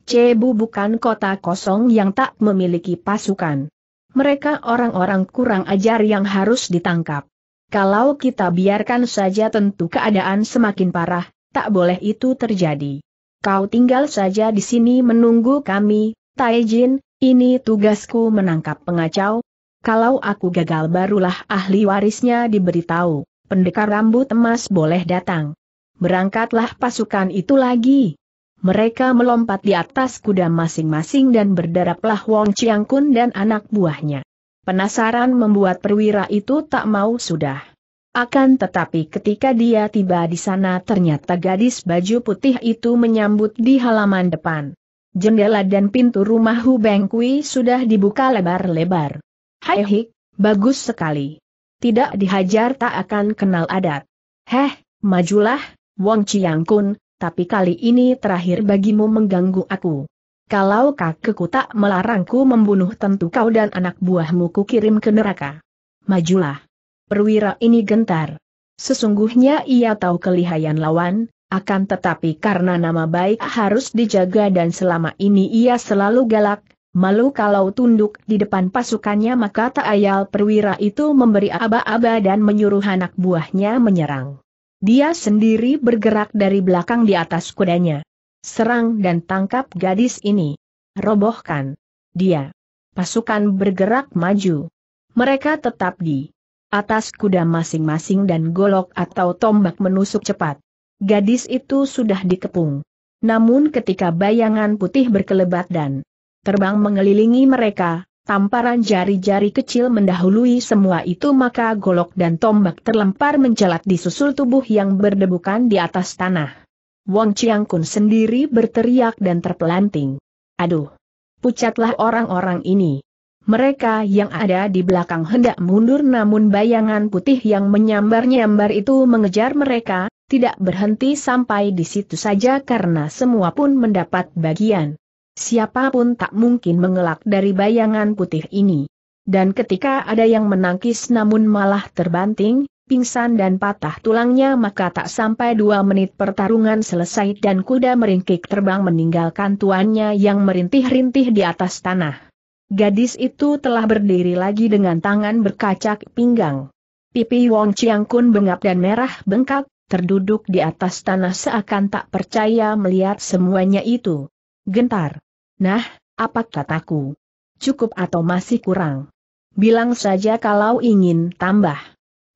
A: Cebu bukan kota kosong yang tak memiliki pasukan. Mereka orang-orang kurang ajar yang harus ditangkap. Kalau kita biarkan saja tentu keadaan semakin parah, tak boleh itu terjadi. Kau tinggal saja di sini menunggu kami, Taijin, ini tugasku menangkap pengacau. Kalau aku gagal barulah ahli warisnya diberitahu, pendekar rambut emas boleh datang. Berangkatlah pasukan itu lagi. Mereka melompat di atas kuda masing-masing dan berdaraplah Wong Chiang Kun dan anak buahnya. Penasaran membuat perwira itu tak mau sudah. Akan tetapi ketika dia tiba di sana ternyata gadis baju putih itu menyambut di halaman depan jendela dan pintu rumah Hu Bengkui sudah dibuka lebar-lebar. Hai hik, bagus sekali. Tidak dihajar tak akan kenal adat. Heh, majulah, Wong Chiang Kun, tapi kali ini terakhir bagimu mengganggu aku. Kalau kakekku tak melarangku membunuh tentu kau dan anak buahmu kukirim ke neraka. Majulah. Perwira ini gentar. Sesungguhnya ia tahu kelihayan lawan, akan tetapi karena nama baik harus dijaga dan selama ini ia selalu galak, malu kalau tunduk di depan pasukannya maka tak ayal perwira itu memberi aba-aba dan menyuruh anak buahnya menyerang. Dia sendiri bergerak dari belakang di atas kudanya. Serang dan tangkap gadis ini. Robohkan. Dia. Pasukan bergerak maju. Mereka tetap di atas kuda masing-masing dan golok atau tombak menusuk cepat gadis itu sudah dikepung. Namun ketika bayangan putih berkelebat dan terbang mengelilingi mereka, tamparan jari-jari kecil mendahului semua itu maka golok dan tombak terlempar menjelat di susul tubuh yang berdebukan di atas tanah. Wong Chiang Kun sendiri berteriak dan terpelanting. Aduh! Pucatlah orang-orang ini. Mereka yang ada di belakang hendak mundur namun bayangan putih yang menyambar-nyambar itu mengejar mereka, tidak berhenti sampai di situ saja karena semua pun mendapat bagian. Siapapun tak mungkin mengelak dari bayangan putih ini. Dan ketika ada yang menangkis namun malah terbanting, pingsan dan patah tulangnya maka tak sampai dua menit pertarungan selesai dan kuda meringkik terbang meninggalkan tuannya yang merintih-rintih di atas tanah. Gadis itu telah berdiri lagi dengan tangan berkacak pinggang. Pipi Wong Chiang Kun bengap dan merah bengkak, terduduk di atas tanah seakan tak percaya melihat semuanya itu. Gentar. Nah, apa kataku? Cukup atau masih kurang? Bilang saja kalau ingin tambah.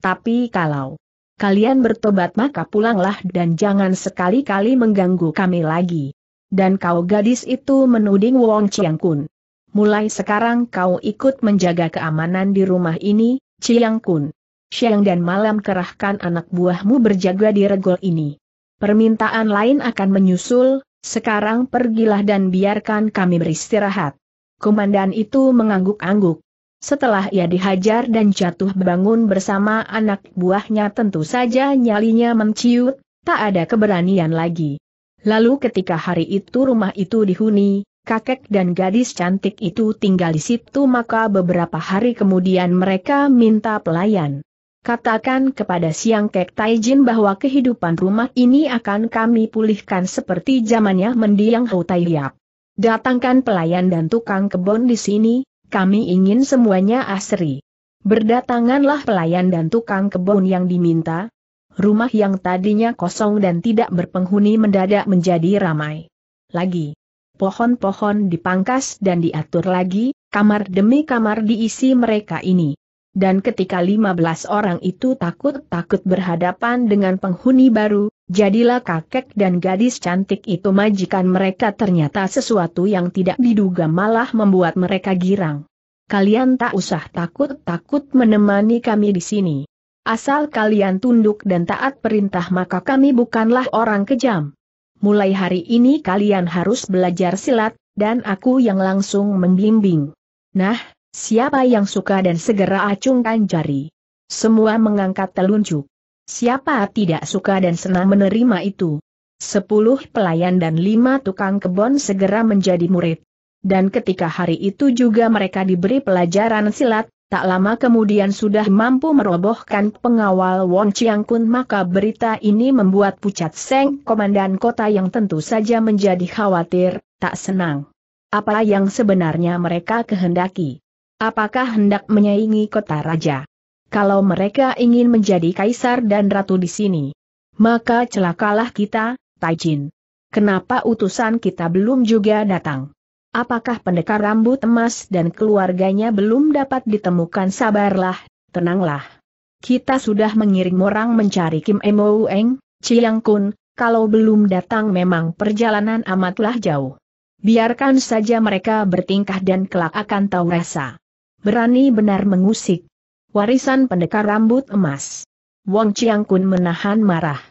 A: Tapi kalau kalian bertobat maka pulanglah dan jangan sekali-kali mengganggu kami lagi. Dan kau gadis itu menuding Wong Chiang Kun. Mulai sekarang kau ikut menjaga keamanan di rumah ini, Chiang Kun siang dan malam kerahkan anak buahmu berjaga di regol ini. Permintaan lain akan menyusul, sekarang pergilah dan biarkan kami beristirahat. Komandan itu mengangguk-angguk. Setelah ia dihajar dan jatuh bangun bersama anak buahnya tentu saja nyalinya menciut, tak ada keberanian lagi. Lalu ketika hari itu rumah itu dihuni, kakek dan gadis cantik itu tinggal di situ maka beberapa hari kemudian mereka minta pelayan. Katakan kepada Siang Kek Taijin bahwa kehidupan rumah ini akan kami pulihkan seperti zamannya mendiang Hou Taiyap. Datangkan pelayan dan tukang kebun di sini, kami ingin semuanya asri. Berdatanganlah pelayan dan tukang kebun yang diminta, rumah yang tadinya kosong dan tidak berpenghuni mendadak menjadi ramai. Lagi, pohon-pohon dipangkas dan diatur lagi, kamar demi kamar diisi mereka ini. Dan ketika 15 orang itu takut-takut berhadapan dengan penghuni baru, jadilah kakek dan gadis cantik itu majikan mereka ternyata sesuatu yang tidak diduga malah membuat mereka girang. Kalian tak usah takut-takut menemani kami di sini. Asal kalian tunduk dan taat perintah maka kami bukanlah orang kejam. Mulai hari ini kalian harus belajar silat, dan aku yang langsung membimbing. Nah, Siapa yang suka dan segera acungkan jari. Semua mengangkat telunjuk. Siapa tidak suka dan senang menerima itu? Sepuluh pelayan dan lima tukang kebon segera menjadi murid. Dan ketika hari itu juga mereka diberi pelajaran silat, tak lama kemudian sudah mampu merobohkan pengawal Won Chiang Kun maka berita ini membuat pucat Seng Komandan Kota yang tentu saja menjadi khawatir, tak senang. Apa yang sebenarnya mereka kehendaki? Apakah hendak menyaingi kota raja? Kalau mereka ingin menjadi kaisar dan ratu di sini, maka celakalah kita, Taijin. Kenapa utusan kita belum juga datang? Apakah pendekar rambut emas dan keluarganya belum dapat ditemukan? Sabarlah, tenanglah. Kita sudah mengirim orang mencari Kim Emoueng, Chiang Kun, kalau belum datang memang perjalanan amatlah jauh. Biarkan saja mereka bertingkah dan kelak akan tahu rasa berani benar mengusik. Warisan pendekar rambut emas. Wong Chiang Kun menahan marah.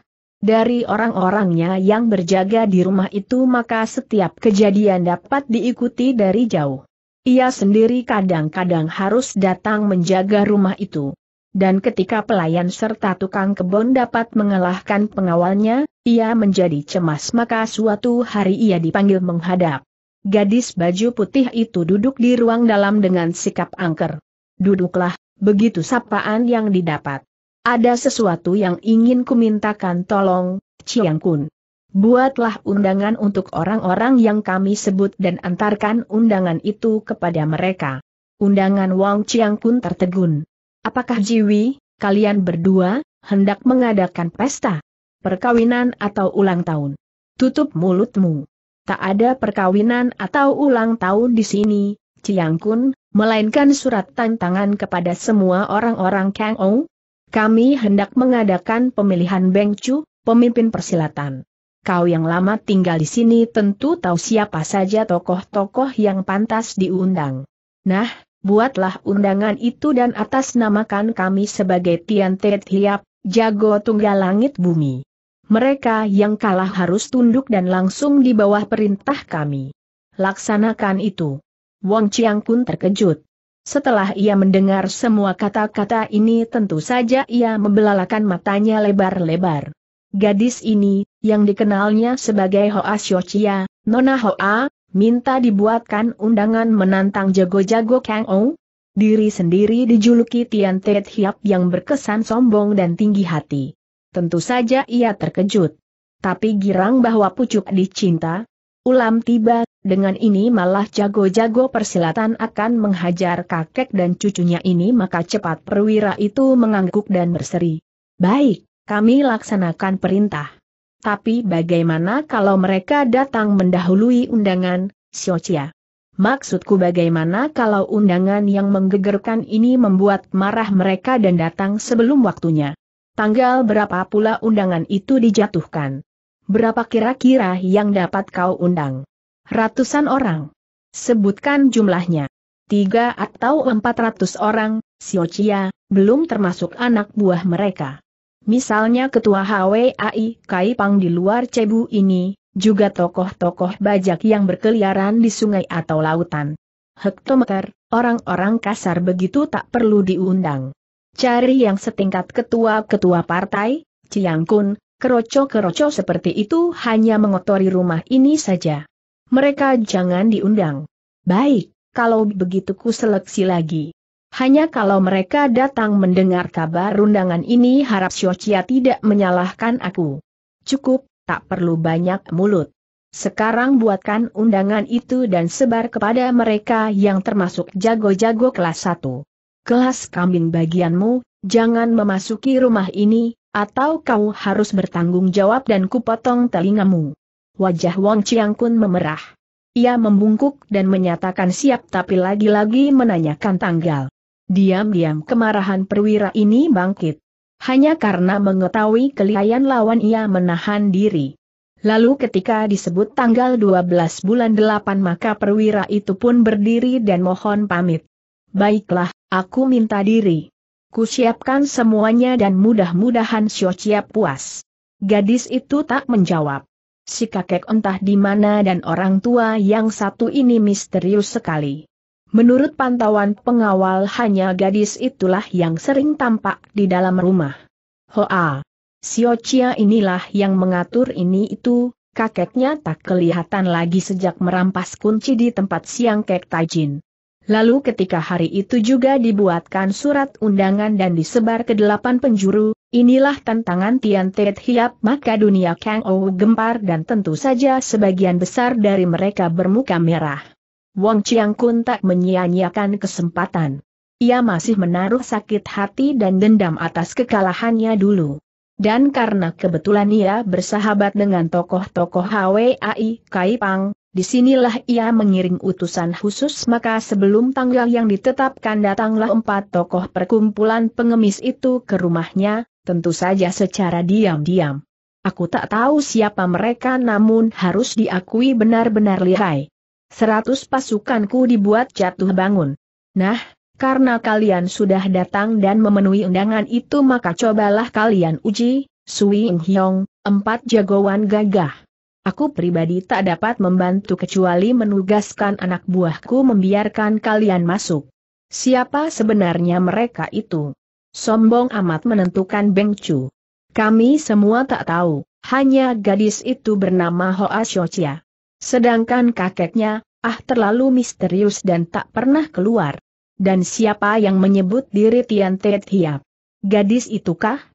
A: Dari orang-orangnya yang berjaga di rumah itu maka setiap kejadian dapat diikuti dari jauh. Ia sendiri kadang-kadang harus datang menjaga rumah itu. Dan ketika pelayan serta tukang kebun dapat mengalahkan pengawalnya, ia menjadi cemas maka suatu hari ia dipanggil menghadap. Gadis baju putih itu duduk di ruang dalam dengan sikap angker. Duduklah, begitu sapaan yang didapat. Ada sesuatu yang ingin kumintakan tolong, Chiang Kun. Buatlah undangan untuk orang-orang yang kami sebut dan antarkan undangan itu kepada mereka. Undangan Wang Chiang Kun tertegun. Apakah Jiwi, kalian berdua, hendak mengadakan pesta? Perkawinan atau ulang tahun? Tutup mulutmu tak ada perkawinan atau ulang tahun di sini, Ciang Kun, melainkan surat tantangan kepada semua orang-orang Kang Ou. Kami hendak mengadakan pemilihan Beng Chu, pemimpin persilatan. Kau yang lama tinggal di sini tentu tahu siapa saja tokoh-tokoh yang pantas diundang. Nah, buatlah undangan itu dan atas namakan kami sebagai Tian Tet Hiap, jago tunggal langit bumi mereka yang kalah harus tunduk dan langsung di bawah perintah kami. Laksanakan itu. Wang Chiang Kun terkejut. Setelah ia mendengar semua kata-kata ini tentu saja ia membelalakan matanya lebar-lebar. Gadis ini, yang dikenalnya sebagai Hoa Xiochia, Nona Hoa, minta dibuatkan undangan menantang jago-jago Kang Ou. Diri sendiri dijuluki Tian Tet Hiap yang berkesan sombong dan tinggi hati. Tentu saja ia terkejut. Tapi girang bahwa pucuk dicinta, ulam tiba, dengan ini malah jago-jago persilatan akan menghajar kakek dan cucunya ini maka cepat perwira itu mengangguk dan berseri. Baik, kami laksanakan perintah. Tapi bagaimana kalau mereka datang mendahului undangan, siocia? Maksudku bagaimana kalau undangan yang menggegerkan ini membuat marah mereka dan datang sebelum waktunya? Tanggal berapa pula undangan itu dijatuhkan? Berapa kira-kira yang dapat kau undang? Ratusan orang. Sebutkan jumlahnya. Tiga atau empat ratus orang, Siocia, belum termasuk anak buah mereka. Misalnya Ketua HWAI Pang di luar Cebu ini, juga tokoh-tokoh bajak yang berkeliaran di sungai atau lautan. Hektometer, orang-orang kasar begitu tak perlu diundang. Cari yang setingkat ketua-ketua partai, Ciang Kun, keroco-keroco seperti itu hanya mengotori rumah ini saja. Mereka jangan diundang. Baik, kalau begitu ku seleksi lagi. Hanya kalau mereka datang mendengar kabar undangan ini harap Siocia tidak menyalahkan aku. Cukup, tak perlu banyak mulut. Sekarang buatkan undangan itu dan sebar kepada mereka yang termasuk jago-jago kelas 1 kelas kambing bagianmu, jangan memasuki rumah ini, atau kau harus bertanggung jawab dan kupotong telingamu. Wajah Wong Chiang Kun memerah. Ia membungkuk dan menyatakan siap tapi lagi-lagi menanyakan tanggal. Diam-diam kemarahan perwira ini bangkit. Hanya karena mengetahui kelihayan lawan ia menahan diri. Lalu ketika disebut tanggal 12 bulan 8 maka perwira itu pun berdiri dan mohon pamit. Baiklah, Aku minta diri. Kusiapkan semuanya dan mudah-mudahan Xiaochia puas. Gadis itu tak menjawab. Si kakek entah di mana dan orang tua yang satu ini misterius sekali. Menurut pantauan pengawal hanya gadis itulah yang sering tampak di dalam rumah. Hoa! Xiaochia inilah yang mengatur ini itu, kakeknya tak kelihatan lagi sejak merampas kunci di tempat siang kek Tajin. Lalu ketika hari itu juga dibuatkan surat undangan dan disebar ke delapan penjuru, inilah tantangan Tian Tiet Hiap maka dunia Kang Ou gempar dan tentu saja sebagian besar dari mereka bermuka merah. Wong Chiang Kun tak menyia-nyiakan kesempatan. Ia masih menaruh sakit hati dan dendam atas kekalahannya dulu. Dan karena kebetulan ia bersahabat dengan tokoh-tokoh HWAI Kaipang, Disinilah ia mengiring utusan khusus maka sebelum tanggal yang ditetapkan datanglah empat tokoh perkumpulan pengemis itu ke rumahnya, tentu saja secara diam-diam. Aku tak tahu siapa mereka namun harus diakui benar-benar lihai. Seratus pasukanku dibuat jatuh bangun. Nah, karena kalian sudah datang dan memenuhi undangan itu maka cobalah kalian uji, Sui Hyong, empat jagoan gagah. Aku pribadi tak dapat membantu kecuali menugaskan anak buahku membiarkan kalian masuk. Siapa sebenarnya mereka itu? Sombong amat menentukan Beng Chu. Kami semua tak tahu, hanya gadis itu bernama Hoa Shochia. Sedangkan kakeknya, ah terlalu misterius dan tak pernah keluar. Dan siapa yang menyebut diri Tian Te Hiap? Gadis itukah?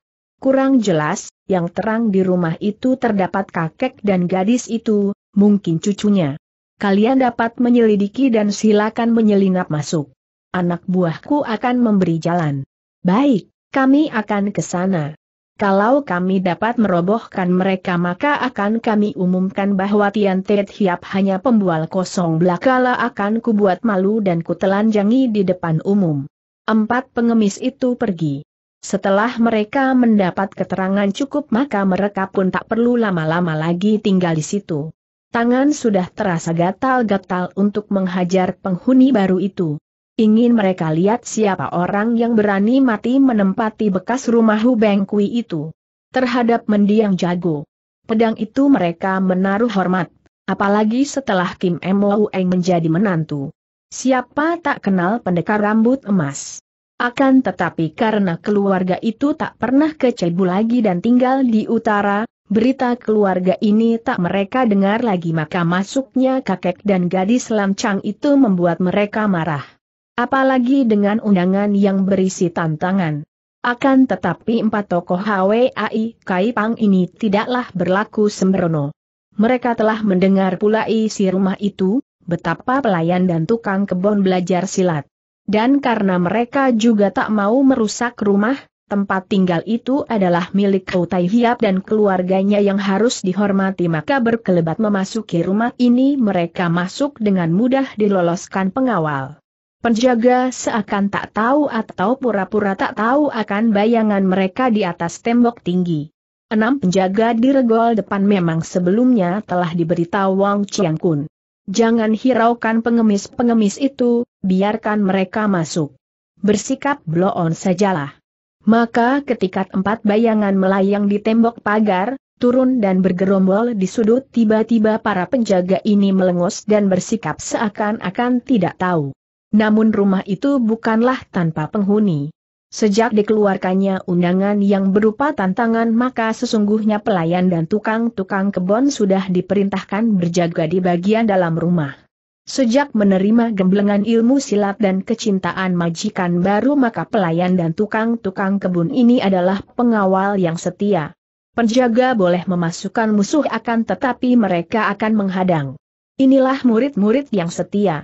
A: kurang jelas, yang terang di rumah itu terdapat kakek dan gadis itu, mungkin cucunya. Kalian dapat menyelidiki dan silakan menyelinap masuk. Anak buahku akan memberi jalan. Baik, kami akan ke sana. Kalau kami dapat merobohkan mereka maka akan kami umumkan bahwa Tian Tet Hiap hanya pembual kosong belakala akan kubuat malu dan kutelanjangi di depan umum. Empat pengemis itu pergi. Setelah mereka mendapat keterangan cukup maka mereka pun tak perlu lama-lama lagi tinggal di situ. Tangan sudah terasa gatal-gatal untuk menghajar penghuni baru itu. Ingin mereka lihat siapa orang yang berani mati menempati bekas rumah Kui itu. Terhadap mendiang jago. Pedang itu mereka menaruh hormat, apalagi setelah Kim Eng menjadi menantu. Siapa tak kenal pendekar rambut emas? Akan tetapi karena keluarga itu tak pernah ke Cebu lagi dan tinggal di utara, berita keluarga ini tak mereka dengar lagi maka masuknya kakek dan gadis lancang itu membuat mereka marah. Apalagi dengan undangan yang berisi tantangan. Akan tetapi empat tokoh HWAI Kaipang ini tidaklah berlaku sembrono. Mereka telah mendengar pula isi rumah itu, betapa pelayan dan tukang kebon belajar silat. Dan karena mereka juga tak mau merusak rumah, tempat tinggal itu adalah milik Kutai Hiap dan keluarganya yang harus dihormati maka berkelebat memasuki rumah ini mereka masuk dengan mudah diloloskan pengawal. Penjaga seakan tak tahu atau pura-pura tak tahu akan bayangan mereka di atas tembok tinggi. Enam penjaga di regol depan memang sebelumnya telah diberitahu Wang Chiang Kun. Jangan hiraukan pengemis-pengemis itu, biarkan mereka masuk. Bersikap blow on sajalah. Maka ketika empat bayangan melayang di tembok pagar, turun dan bergerombol di sudut tiba-tiba para penjaga ini melengos dan bersikap seakan-akan tidak tahu. Namun rumah itu bukanlah tanpa penghuni. Sejak dikeluarkannya undangan yang berupa tantangan maka sesungguhnya pelayan dan tukang-tukang kebon sudah diperintahkan berjaga di bagian dalam rumah. Sejak menerima gemblengan ilmu silat dan kecintaan majikan baru maka pelayan dan tukang-tukang kebun ini adalah pengawal yang setia. Penjaga boleh memasukkan musuh akan tetapi mereka akan menghadang. Inilah murid-murid yang setia.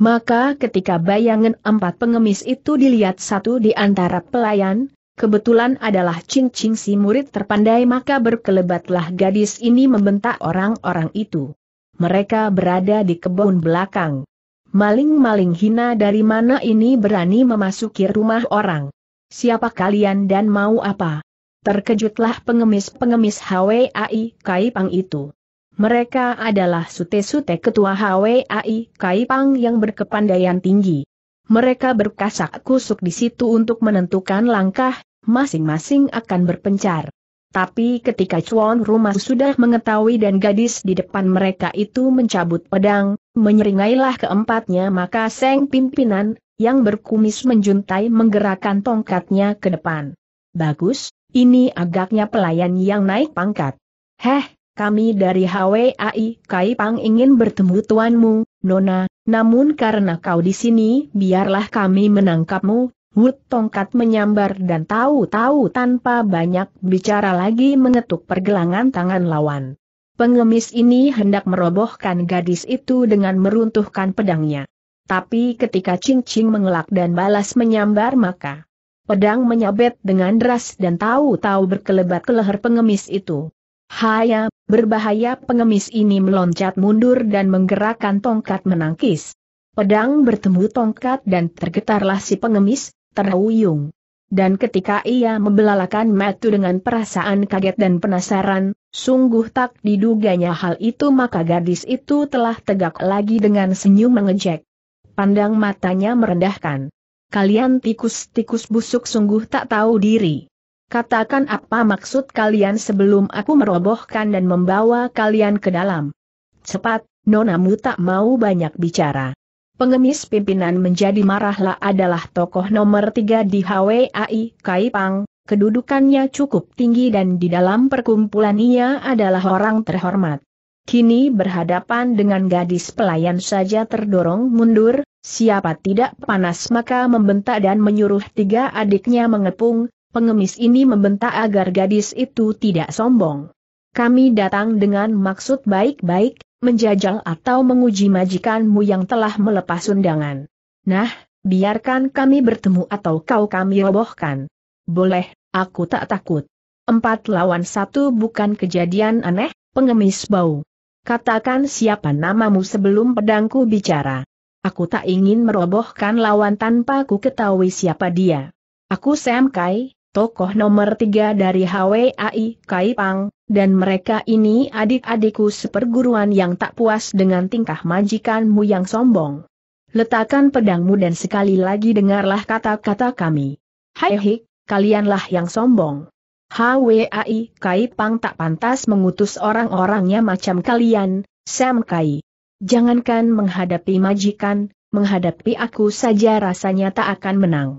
A: Maka ketika bayangan empat pengemis itu dilihat satu di antara pelayan, kebetulan adalah cincin si murid terpandai maka berkelebatlah gadis ini membentak orang-orang itu. Mereka berada di kebun belakang. Maling-maling hina dari mana ini berani memasuki rumah orang. Siapa kalian dan mau apa? Terkejutlah pengemis-pengemis HWAI Kaipang itu. Mereka adalah sute-sute ketua HWAI Kaipang yang berkepandaian tinggi. Mereka berkasak kusuk di situ untuk menentukan langkah, masing-masing akan berpencar. Tapi ketika cuan Rumah sudah mengetahui dan gadis di depan mereka itu mencabut pedang, menyeringailah keempatnya maka Seng pimpinan, yang berkumis menjuntai menggerakkan tongkatnya ke depan. Bagus, ini agaknya pelayan yang naik pangkat. Heh, kami dari HWAI Kaipang ingin bertemu tuanmu, Nona, namun karena kau di sini biarlah kami menangkapmu, Wut tongkat menyambar dan tahu-tahu tanpa banyak bicara lagi mengetuk pergelangan tangan lawan. Pengemis ini hendak merobohkan gadis itu dengan meruntuhkan pedangnya. Tapi ketika Ching Ching mengelak dan balas menyambar maka pedang menyabet dengan deras dan tahu-tahu berkelebat ke leher pengemis itu. Haya, Berbahaya pengemis ini meloncat mundur dan menggerakkan tongkat menangkis. Pedang bertemu tongkat dan tergetarlah si pengemis, terhuyung. Dan ketika ia membelalakan matu dengan perasaan kaget dan penasaran, sungguh tak diduganya hal itu maka gadis itu telah tegak lagi dengan senyum mengejek. Pandang matanya merendahkan. Kalian tikus-tikus busuk sungguh tak tahu diri. Katakan apa maksud kalian sebelum aku merobohkan dan membawa kalian ke dalam. Cepat, nonamu tak mau banyak bicara. Pengemis pimpinan menjadi marahlah adalah tokoh nomor tiga di HWAI Kaipang, kedudukannya cukup tinggi dan di dalam perkumpulan ia adalah orang terhormat. Kini berhadapan dengan gadis pelayan saja terdorong mundur, siapa tidak panas maka membentak dan menyuruh tiga adiknya mengepung, pengemis ini membentak agar gadis itu tidak sombong. Kami datang dengan maksud baik-baik, menjajal atau menguji majikanmu yang telah melepas undangan. Nah, biarkan kami bertemu atau kau kami robohkan. Boleh, aku tak takut. Empat lawan satu bukan kejadian aneh, pengemis bau. Katakan siapa namamu sebelum pedangku bicara. Aku tak ingin merobohkan lawan tanpa ku ketahui siapa dia. Aku Sam Kai, tokoh nomor tiga dari HWAI Kaipang, dan mereka ini adik-adikku seperguruan yang tak puas dengan tingkah majikanmu yang sombong. Letakkan pedangmu dan sekali lagi dengarlah kata-kata kami. Hai hik, kalianlah yang sombong. HWAI Kaipang tak pantas mengutus orang-orangnya macam kalian, Sam Kai. Jangankan menghadapi majikan, menghadapi aku saja rasanya tak akan menang.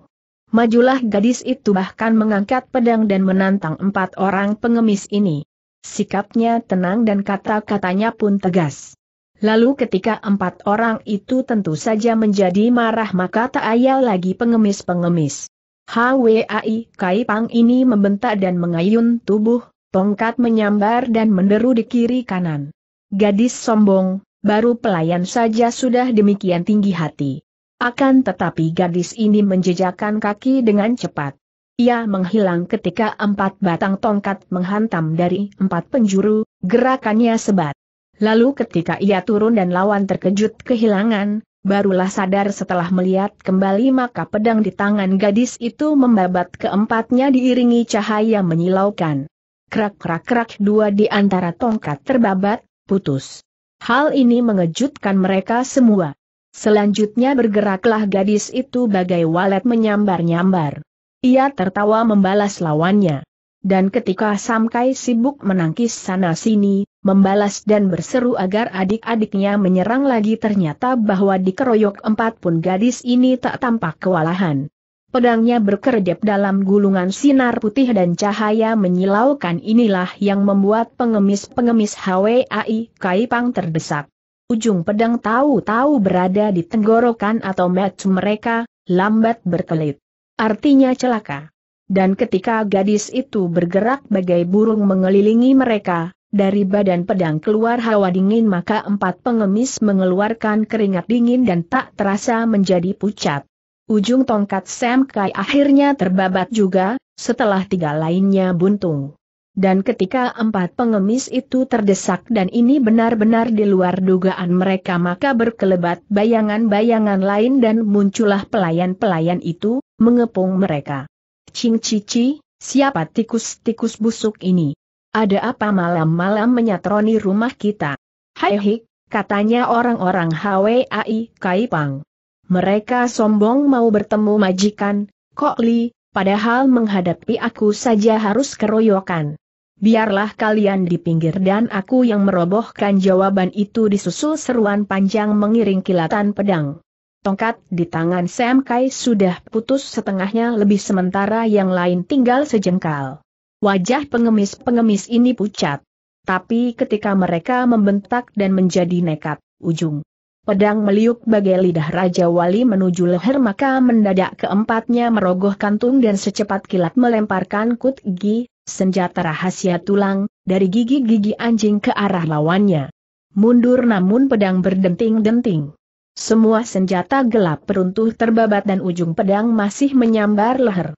A: Majulah gadis itu bahkan mengangkat pedang dan menantang empat orang pengemis ini. Sikapnya tenang dan kata-katanya pun tegas. Lalu ketika empat orang itu tentu saja menjadi marah maka tak ayal lagi pengemis-pengemis. HWAI Kai Pang ini membentak dan mengayun tubuh, tongkat menyambar dan menderu di kiri kanan. Gadis sombong, baru pelayan saja sudah demikian tinggi hati. Akan tetapi gadis ini menjejakkan kaki dengan cepat. Ia menghilang ketika empat batang tongkat menghantam dari empat penjuru, gerakannya sebat. Lalu ketika ia turun dan lawan terkejut kehilangan, barulah sadar setelah melihat kembali maka pedang di tangan gadis itu membabat keempatnya diiringi cahaya menyilaukan. Krak-krak-krak dua di antara tongkat terbabat, putus. Hal ini mengejutkan mereka semua. Selanjutnya bergeraklah gadis itu bagai walet menyambar-nyambar. Ia tertawa membalas lawannya. Dan ketika Samkai sibuk menangkis sana-sini, membalas dan berseru agar adik-adiknya menyerang lagi ternyata bahwa dikeroyok empat pun gadis ini tak tampak kewalahan. Pedangnya berkedip dalam gulungan sinar putih dan cahaya menyilaukan inilah yang membuat pengemis-pengemis HWAI Kaipang terdesak. Ujung pedang tahu-tahu berada di tenggorokan atau mata mereka, lambat berkelit. Artinya celaka. Dan ketika gadis itu bergerak bagai burung mengelilingi mereka, dari badan pedang keluar hawa dingin maka empat pengemis mengeluarkan keringat dingin dan tak terasa menjadi pucat. Ujung tongkat Sam Kai akhirnya terbabat juga, setelah tiga lainnya buntung. Dan ketika empat pengemis itu terdesak dan ini benar-benar di luar dugaan mereka maka berkelebat bayangan-bayangan lain dan muncullah pelayan-pelayan itu, mengepung mereka. Cing cici, siapa tikus-tikus busuk ini? Ada apa malam-malam menyatroni rumah kita? Hai hik, katanya orang-orang HWAI Kaipang. Mereka sombong mau bertemu majikan, kok li, padahal menghadapi aku saja harus keroyokan. Biarlah kalian di pinggir dan aku yang merobohkan jawaban itu disusul seruan panjang mengiring kilatan pedang. Tongkat di tangan Sam Kai sudah putus setengahnya lebih sementara yang lain tinggal sejengkal. Wajah pengemis-pengemis ini pucat. Tapi ketika mereka membentak dan menjadi nekat, ujung pedang meliuk bagai lidah Raja Wali menuju leher maka mendadak keempatnya merogoh kantung dan secepat kilat melemparkan kutgi senjata rahasia tulang, dari gigi-gigi anjing ke arah lawannya. Mundur namun pedang berdenting-denting. Semua senjata gelap peruntuh terbabat dan ujung pedang masih menyambar leher.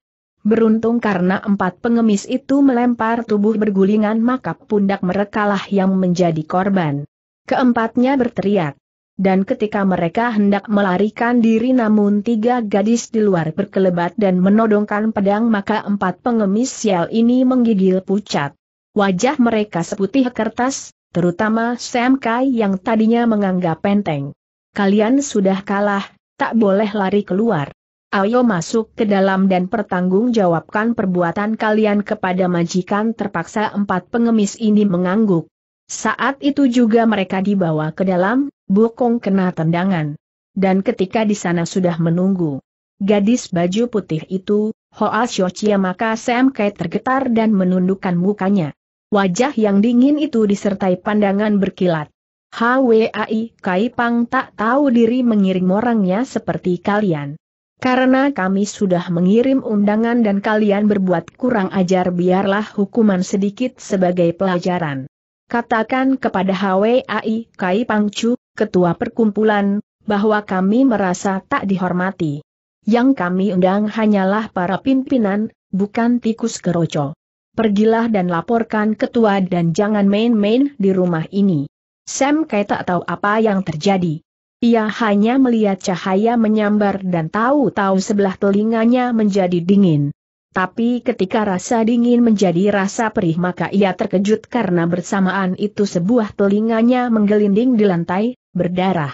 A: Beruntung karena empat pengemis itu melempar tubuh bergulingan maka pundak merekalah yang menjadi korban. Keempatnya berteriak dan ketika mereka hendak melarikan diri namun tiga gadis di luar berkelebat dan menodongkan pedang maka empat pengemis sial ini menggigil pucat. Wajah mereka seputih kertas, terutama Sam Kai yang tadinya menganggap penteng. Kalian sudah kalah, tak boleh lari keluar. Ayo masuk ke dalam dan pertanggungjawabkan perbuatan kalian kepada majikan terpaksa empat pengemis ini mengangguk. Saat itu juga mereka dibawa ke dalam, bukong kena tendangan. Dan ketika di sana sudah menunggu gadis baju putih itu, Hoa Xiochia maka Sam Kai tergetar dan menundukkan mukanya. Wajah yang dingin itu disertai pandangan berkilat. HWAI Kai Pang tak tahu diri mengirim orangnya seperti kalian. Karena kami sudah mengirim undangan dan kalian berbuat kurang ajar biarlah hukuman sedikit sebagai pelajaran. Katakan kepada HWAI Kai Pangcu, Ketua Perkumpulan, bahwa kami merasa tak dihormati. Yang kami undang hanyalah para pimpinan, bukan tikus keroco. Pergilah dan laporkan ketua dan jangan main-main di rumah ini. Sam Kai tak tahu apa yang terjadi. Ia hanya melihat cahaya menyambar dan tahu-tahu sebelah telinganya menjadi dingin. Tapi ketika rasa dingin menjadi rasa perih maka ia terkejut karena bersamaan itu sebuah telinganya menggelinding di lantai, berdarah.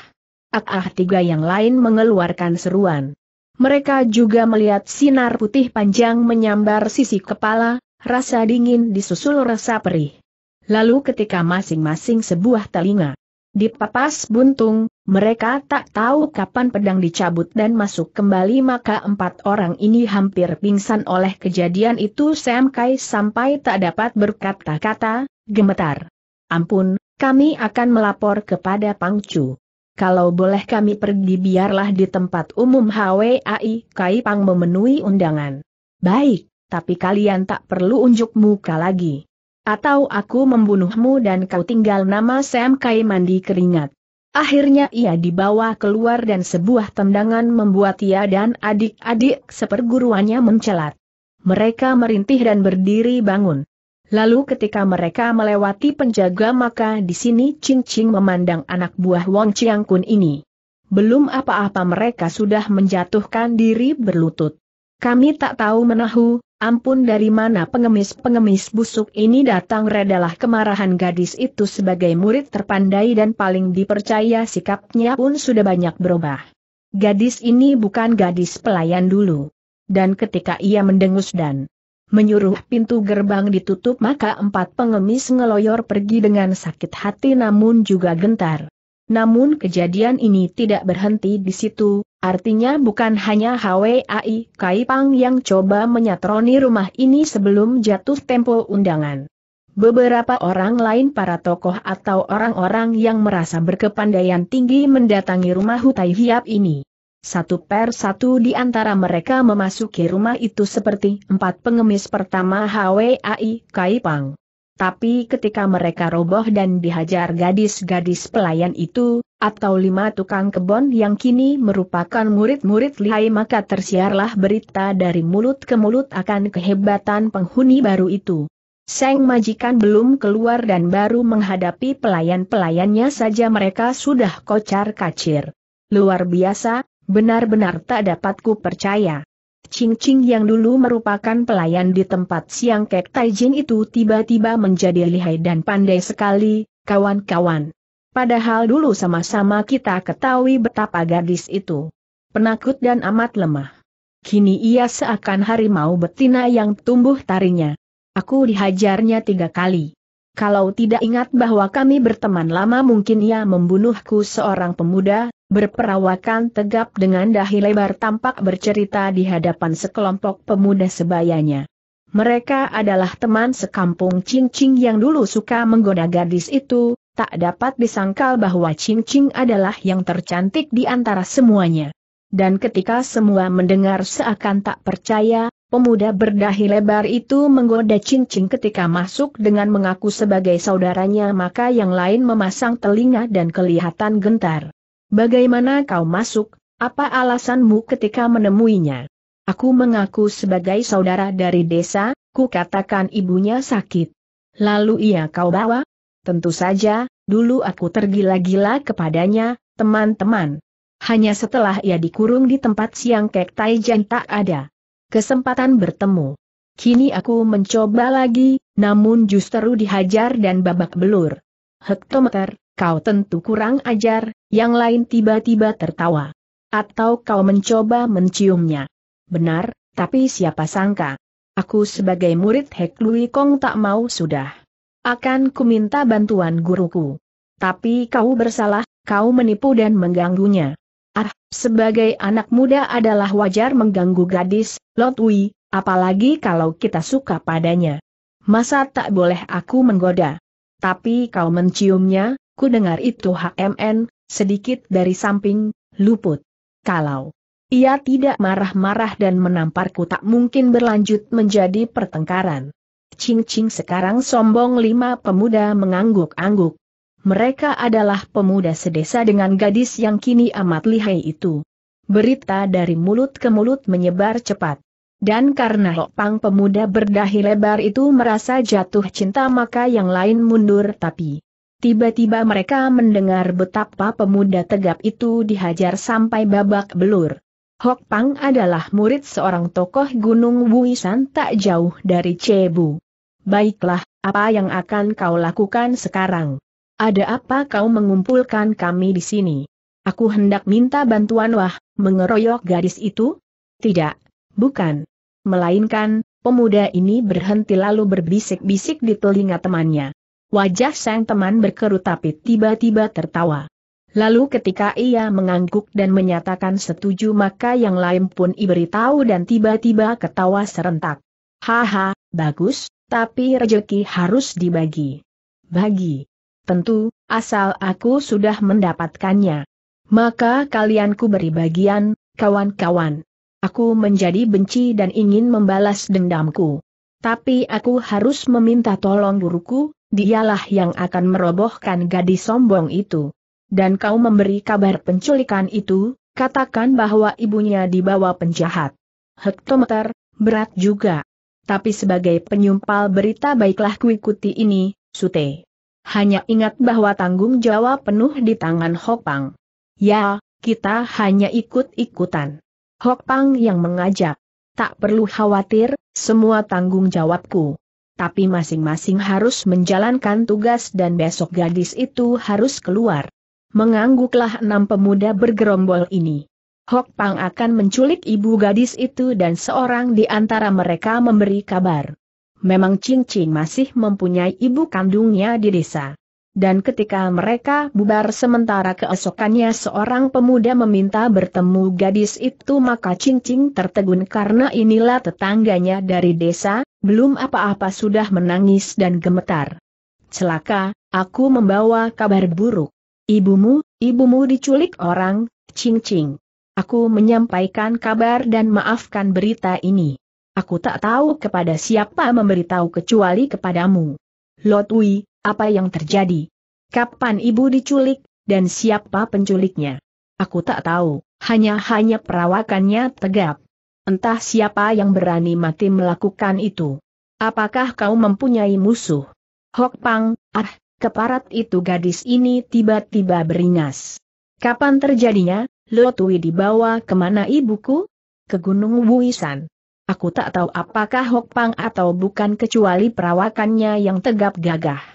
A: Ah, ah tiga yang lain mengeluarkan seruan. Mereka juga melihat sinar putih panjang menyambar sisi kepala, rasa dingin disusul rasa perih. Lalu ketika masing-masing sebuah telinga dipapas buntung, mereka tak tahu kapan pedang dicabut dan masuk kembali maka empat orang ini hampir pingsan oleh kejadian itu Sam Kai sampai tak dapat berkata-kata, gemetar. Ampun, kami akan melapor kepada Pang Chu. Kalau boleh kami pergi biarlah di tempat umum HWAI Kai Pang memenuhi undangan. Baik, tapi kalian tak perlu unjuk muka lagi. Atau aku membunuhmu dan kau tinggal nama Sam Kai mandi keringat. Akhirnya ia dibawa keluar dan sebuah tendangan membuat ia dan adik-adik seperguruannya mencelat. Mereka merintih dan berdiri bangun. Lalu ketika mereka melewati penjaga maka di sini Ching Ching memandang anak buah Wong Chiang Kun ini. Belum apa-apa mereka sudah menjatuhkan diri berlutut. Kami tak tahu menahu, Ampun dari mana pengemis-pengemis busuk ini datang redalah kemarahan gadis itu sebagai murid terpandai dan paling dipercaya sikapnya pun sudah banyak berubah. Gadis ini bukan gadis pelayan dulu. Dan ketika ia mendengus dan menyuruh pintu gerbang ditutup maka empat pengemis ngeloyor pergi dengan sakit hati namun juga gentar. Namun kejadian ini tidak berhenti di situ, artinya bukan hanya HWAI Kaipang yang coba menyatroni rumah ini sebelum jatuh tempo undangan. Beberapa orang lain para tokoh atau orang-orang yang merasa berkepandaian tinggi mendatangi rumah Hutai Hiap ini. Satu per satu di antara mereka memasuki rumah itu seperti empat pengemis pertama HWAI Kaipang tapi ketika mereka roboh dan dihajar gadis-gadis pelayan itu, atau lima tukang kebon yang kini merupakan murid-murid lihai maka tersiarlah berita dari mulut ke mulut akan kehebatan penghuni baru itu. Seng majikan belum keluar dan baru menghadapi pelayan-pelayannya saja mereka sudah kocar kacir. Luar biasa, benar-benar tak dapatku percaya. Ching Ching yang dulu merupakan pelayan di tempat Siang Kek Taijin itu tiba-tiba menjadi lihai dan pandai sekali, kawan-kawan. Padahal dulu sama-sama kita ketahui betapa gadis itu penakut dan amat lemah. Kini ia seakan harimau betina yang tumbuh tarinya. Aku dihajarnya tiga kali. Kalau tidak ingat bahwa kami berteman lama mungkin ia membunuhku seorang pemuda, berperawakan tegap dengan dahi lebar tampak bercerita di hadapan sekelompok pemuda sebayanya. Mereka adalah teman sekampung Cing-Cing yang dulu suka menggoda gadis itu, tak dapat disangkal bahwa Cing-Cing adalah yang tercantik di antara semuanya. Dan ketika semua mendengar seakan tak percaya, Pemuda berdahi lebar itu menggoda cincin ketika masuk dengan mengaku sebagai saudaranya maka yang lain memasang telinga dan kelihatan gentar. Bagaimana kau masuk, apa alasanmu ketika menemuinya? Aku mengaku sebagai saudara dari desa, ku katakan ibunya sakit. Lalu ia kau bawa? Tentu saja, dulu aku tergila-gila kepadanya, teman-teman. Hanya setelah ia dikurung di tempat siang kek Taijan tak ada kesempatan bertemu. Kini aku mencoba lagi, namun justru dihajar dan babak belur. Hektometer, kau tentu kurang ajar, yang lain tiba-tiba tertawa. Atau kau mencoba menciumnya. Benar, tapi siapa sangka. Aku sebagai murid Hek Lui Kong tak mau sudah. Akan kuminta bantuan guruku. Tapi kau bersalah, kau menipu dan mengganggunya. Ah, sebagai anak muda adalah wajar mengganggu gadis, Lotwi, apalagi kalau kita suka padanya. Masa tak boleh aku menggoda? Tapi kau menciumnya, Ku dengar itu HMN, sedikit dari samping, luput. Kalau ia tidak marah-marah dan menamparku tak mungkin berlanjut menjadi pertengkaran. Cing-cing sekarang sombong lima pemuda mengangguk-angguk. Mereka adalah pemuda sedesa dengan gadis yang kini amat lihai itu. Berita dari mulut ke mulut menyebar cepat. Dan karena lopang pemuda berdahi lebar itu merasa jatuh cinta maka yang lain mundur tapi Tiba-tiba mereka mendengar betapa pemuda tegap itu dihajar sampai babak belur. Hok Pang adalah murid seorang tokoh Gunung Wuisan tak jauh dari Cebu. Baiklah, apa yang akan kau lakukan sekarang? Ada apa kau mengumpulkan kami di sini? Aku hendak minta bantuan wah, mengeroyok gadis itu? Tidak, bukan. Melainkan, pemuda ini berhenti lalu berbisik-bisik di telinga temannya. Wajah sang teman berkerut tapi tiba-tiba tertawa. Lalu ketika ia mengangguk dan menyatakan setuju maka yang lain pun diberitahu dan tiba-tiba ketawa serentak. Haha, bagus, tapi rejeki harus dibagi. Bagi. Tentu, asal aku sudah mendapatkannya. Maka kalian ku beri bagian, kawan-kawan. Aku menjadi benci dan ingin membalas dendamku. Tapi aku harus meminta tolong guruku, dialah yang akan merobohkan gadis sombong itu. Dan kau memberi kabar penculikan itu, katakan bahwa ibunya dibawa penjahat. Hektometer, berat juga. Tapi sebagai penyumpal berita baiklah kuikuti ini, Sute. Hanya ingat bahwa tanggung jawab penuh di tangan Hokpang. Ya, kita hanya ikut-ikutan. Hokpang yang mengajak. Tak perlu khawatir, semua tanggung jawabku tapi masing-masing harus menjalankan tugas dan besok gadis itu harus keluar. Mengangguklah enam pemuda bergerombol ini. Hok Pang akan menculik ibu gadis itu dan seorang di antara mereka memberi kabar. Memang Cing Cing masih mempunyai ibu kandungnya di desa dan ketika mereka bubar sementara keesokannya seorang pemuda meminta bertemu gadis itu maka cincing tertegun karena inilah tetangganya dari desa, belum apa-apa sudah menangis dan gemetar. Celaka, aku membawa kabar buruk. Ibumu, ibumu diculik orang, cincing. Aku menyampaikan kabar dan maafkan berita ini. Aku tak tahu kepada siapa memberitahu kecuali kepadamu. Lotwi, apa yang terjadi? Kapan ibu diculik, dan siapa penculiknya? Aku tak tahu, hanya-hanya perawakannya tegap. Entah siapa yang berani mati melakukan itu. Apakah kau mempunyai musuh? Hok Pang, ah, keparat itu gadis ini tiba-tiba beringas. Kapan terjadinya, Lo Lotui dibawa kemana ibuku? Ke Gunung Wuisan. Aku tak tahu apakah Hok Pang atau bukan kecuali perawakannya yang tegap gagah.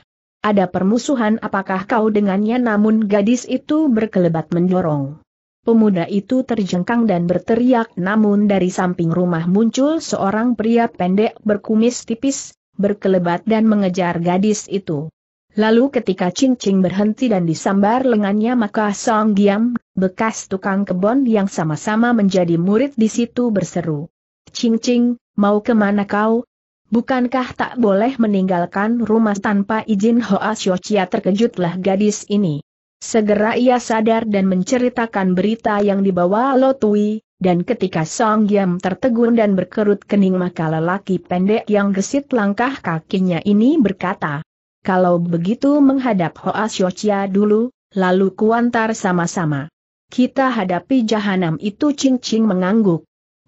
A: Ada permusuhan apakah kau dengannya namun gadis itu berkelebat mendorong. Pemuda itu terjengkang dan berteriak namun dari samping rumah muncul seorang pria pendek berkumis tipis, berkelebat dan mengejar gadis itu. Lalu ketika cincing berhenti dan disambar lengannya maka Song Giam, bekas tukang kebon yang sama-sama menjadi murid di situ berseru. Cincing, mau kemana kau, bukankah tak boleh meninggalkan rumah tanpa izin Hoa Xiaochia terkejutlah gadis ini. Segera ia sadar dan menceritakan berita yang dibawa Lotui, dan ketika Song Yam tertegun dan berkerut kening maka lelaki pendek yang gesit langkah kakinya ini berkata, kalau begitu menghadap Hoa Xiaochia dulu, lalu kuantar sama-sama. Kita hadapi jahanam itu cing-cing mengangguk,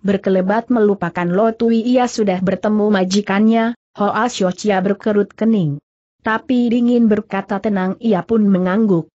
A: berkelebat melupakan Lotui ia sudah bertemu majikannya, Hoa Xiaochia berkerut kening. Tapi dingin berkata tenang ia pun mengangguk.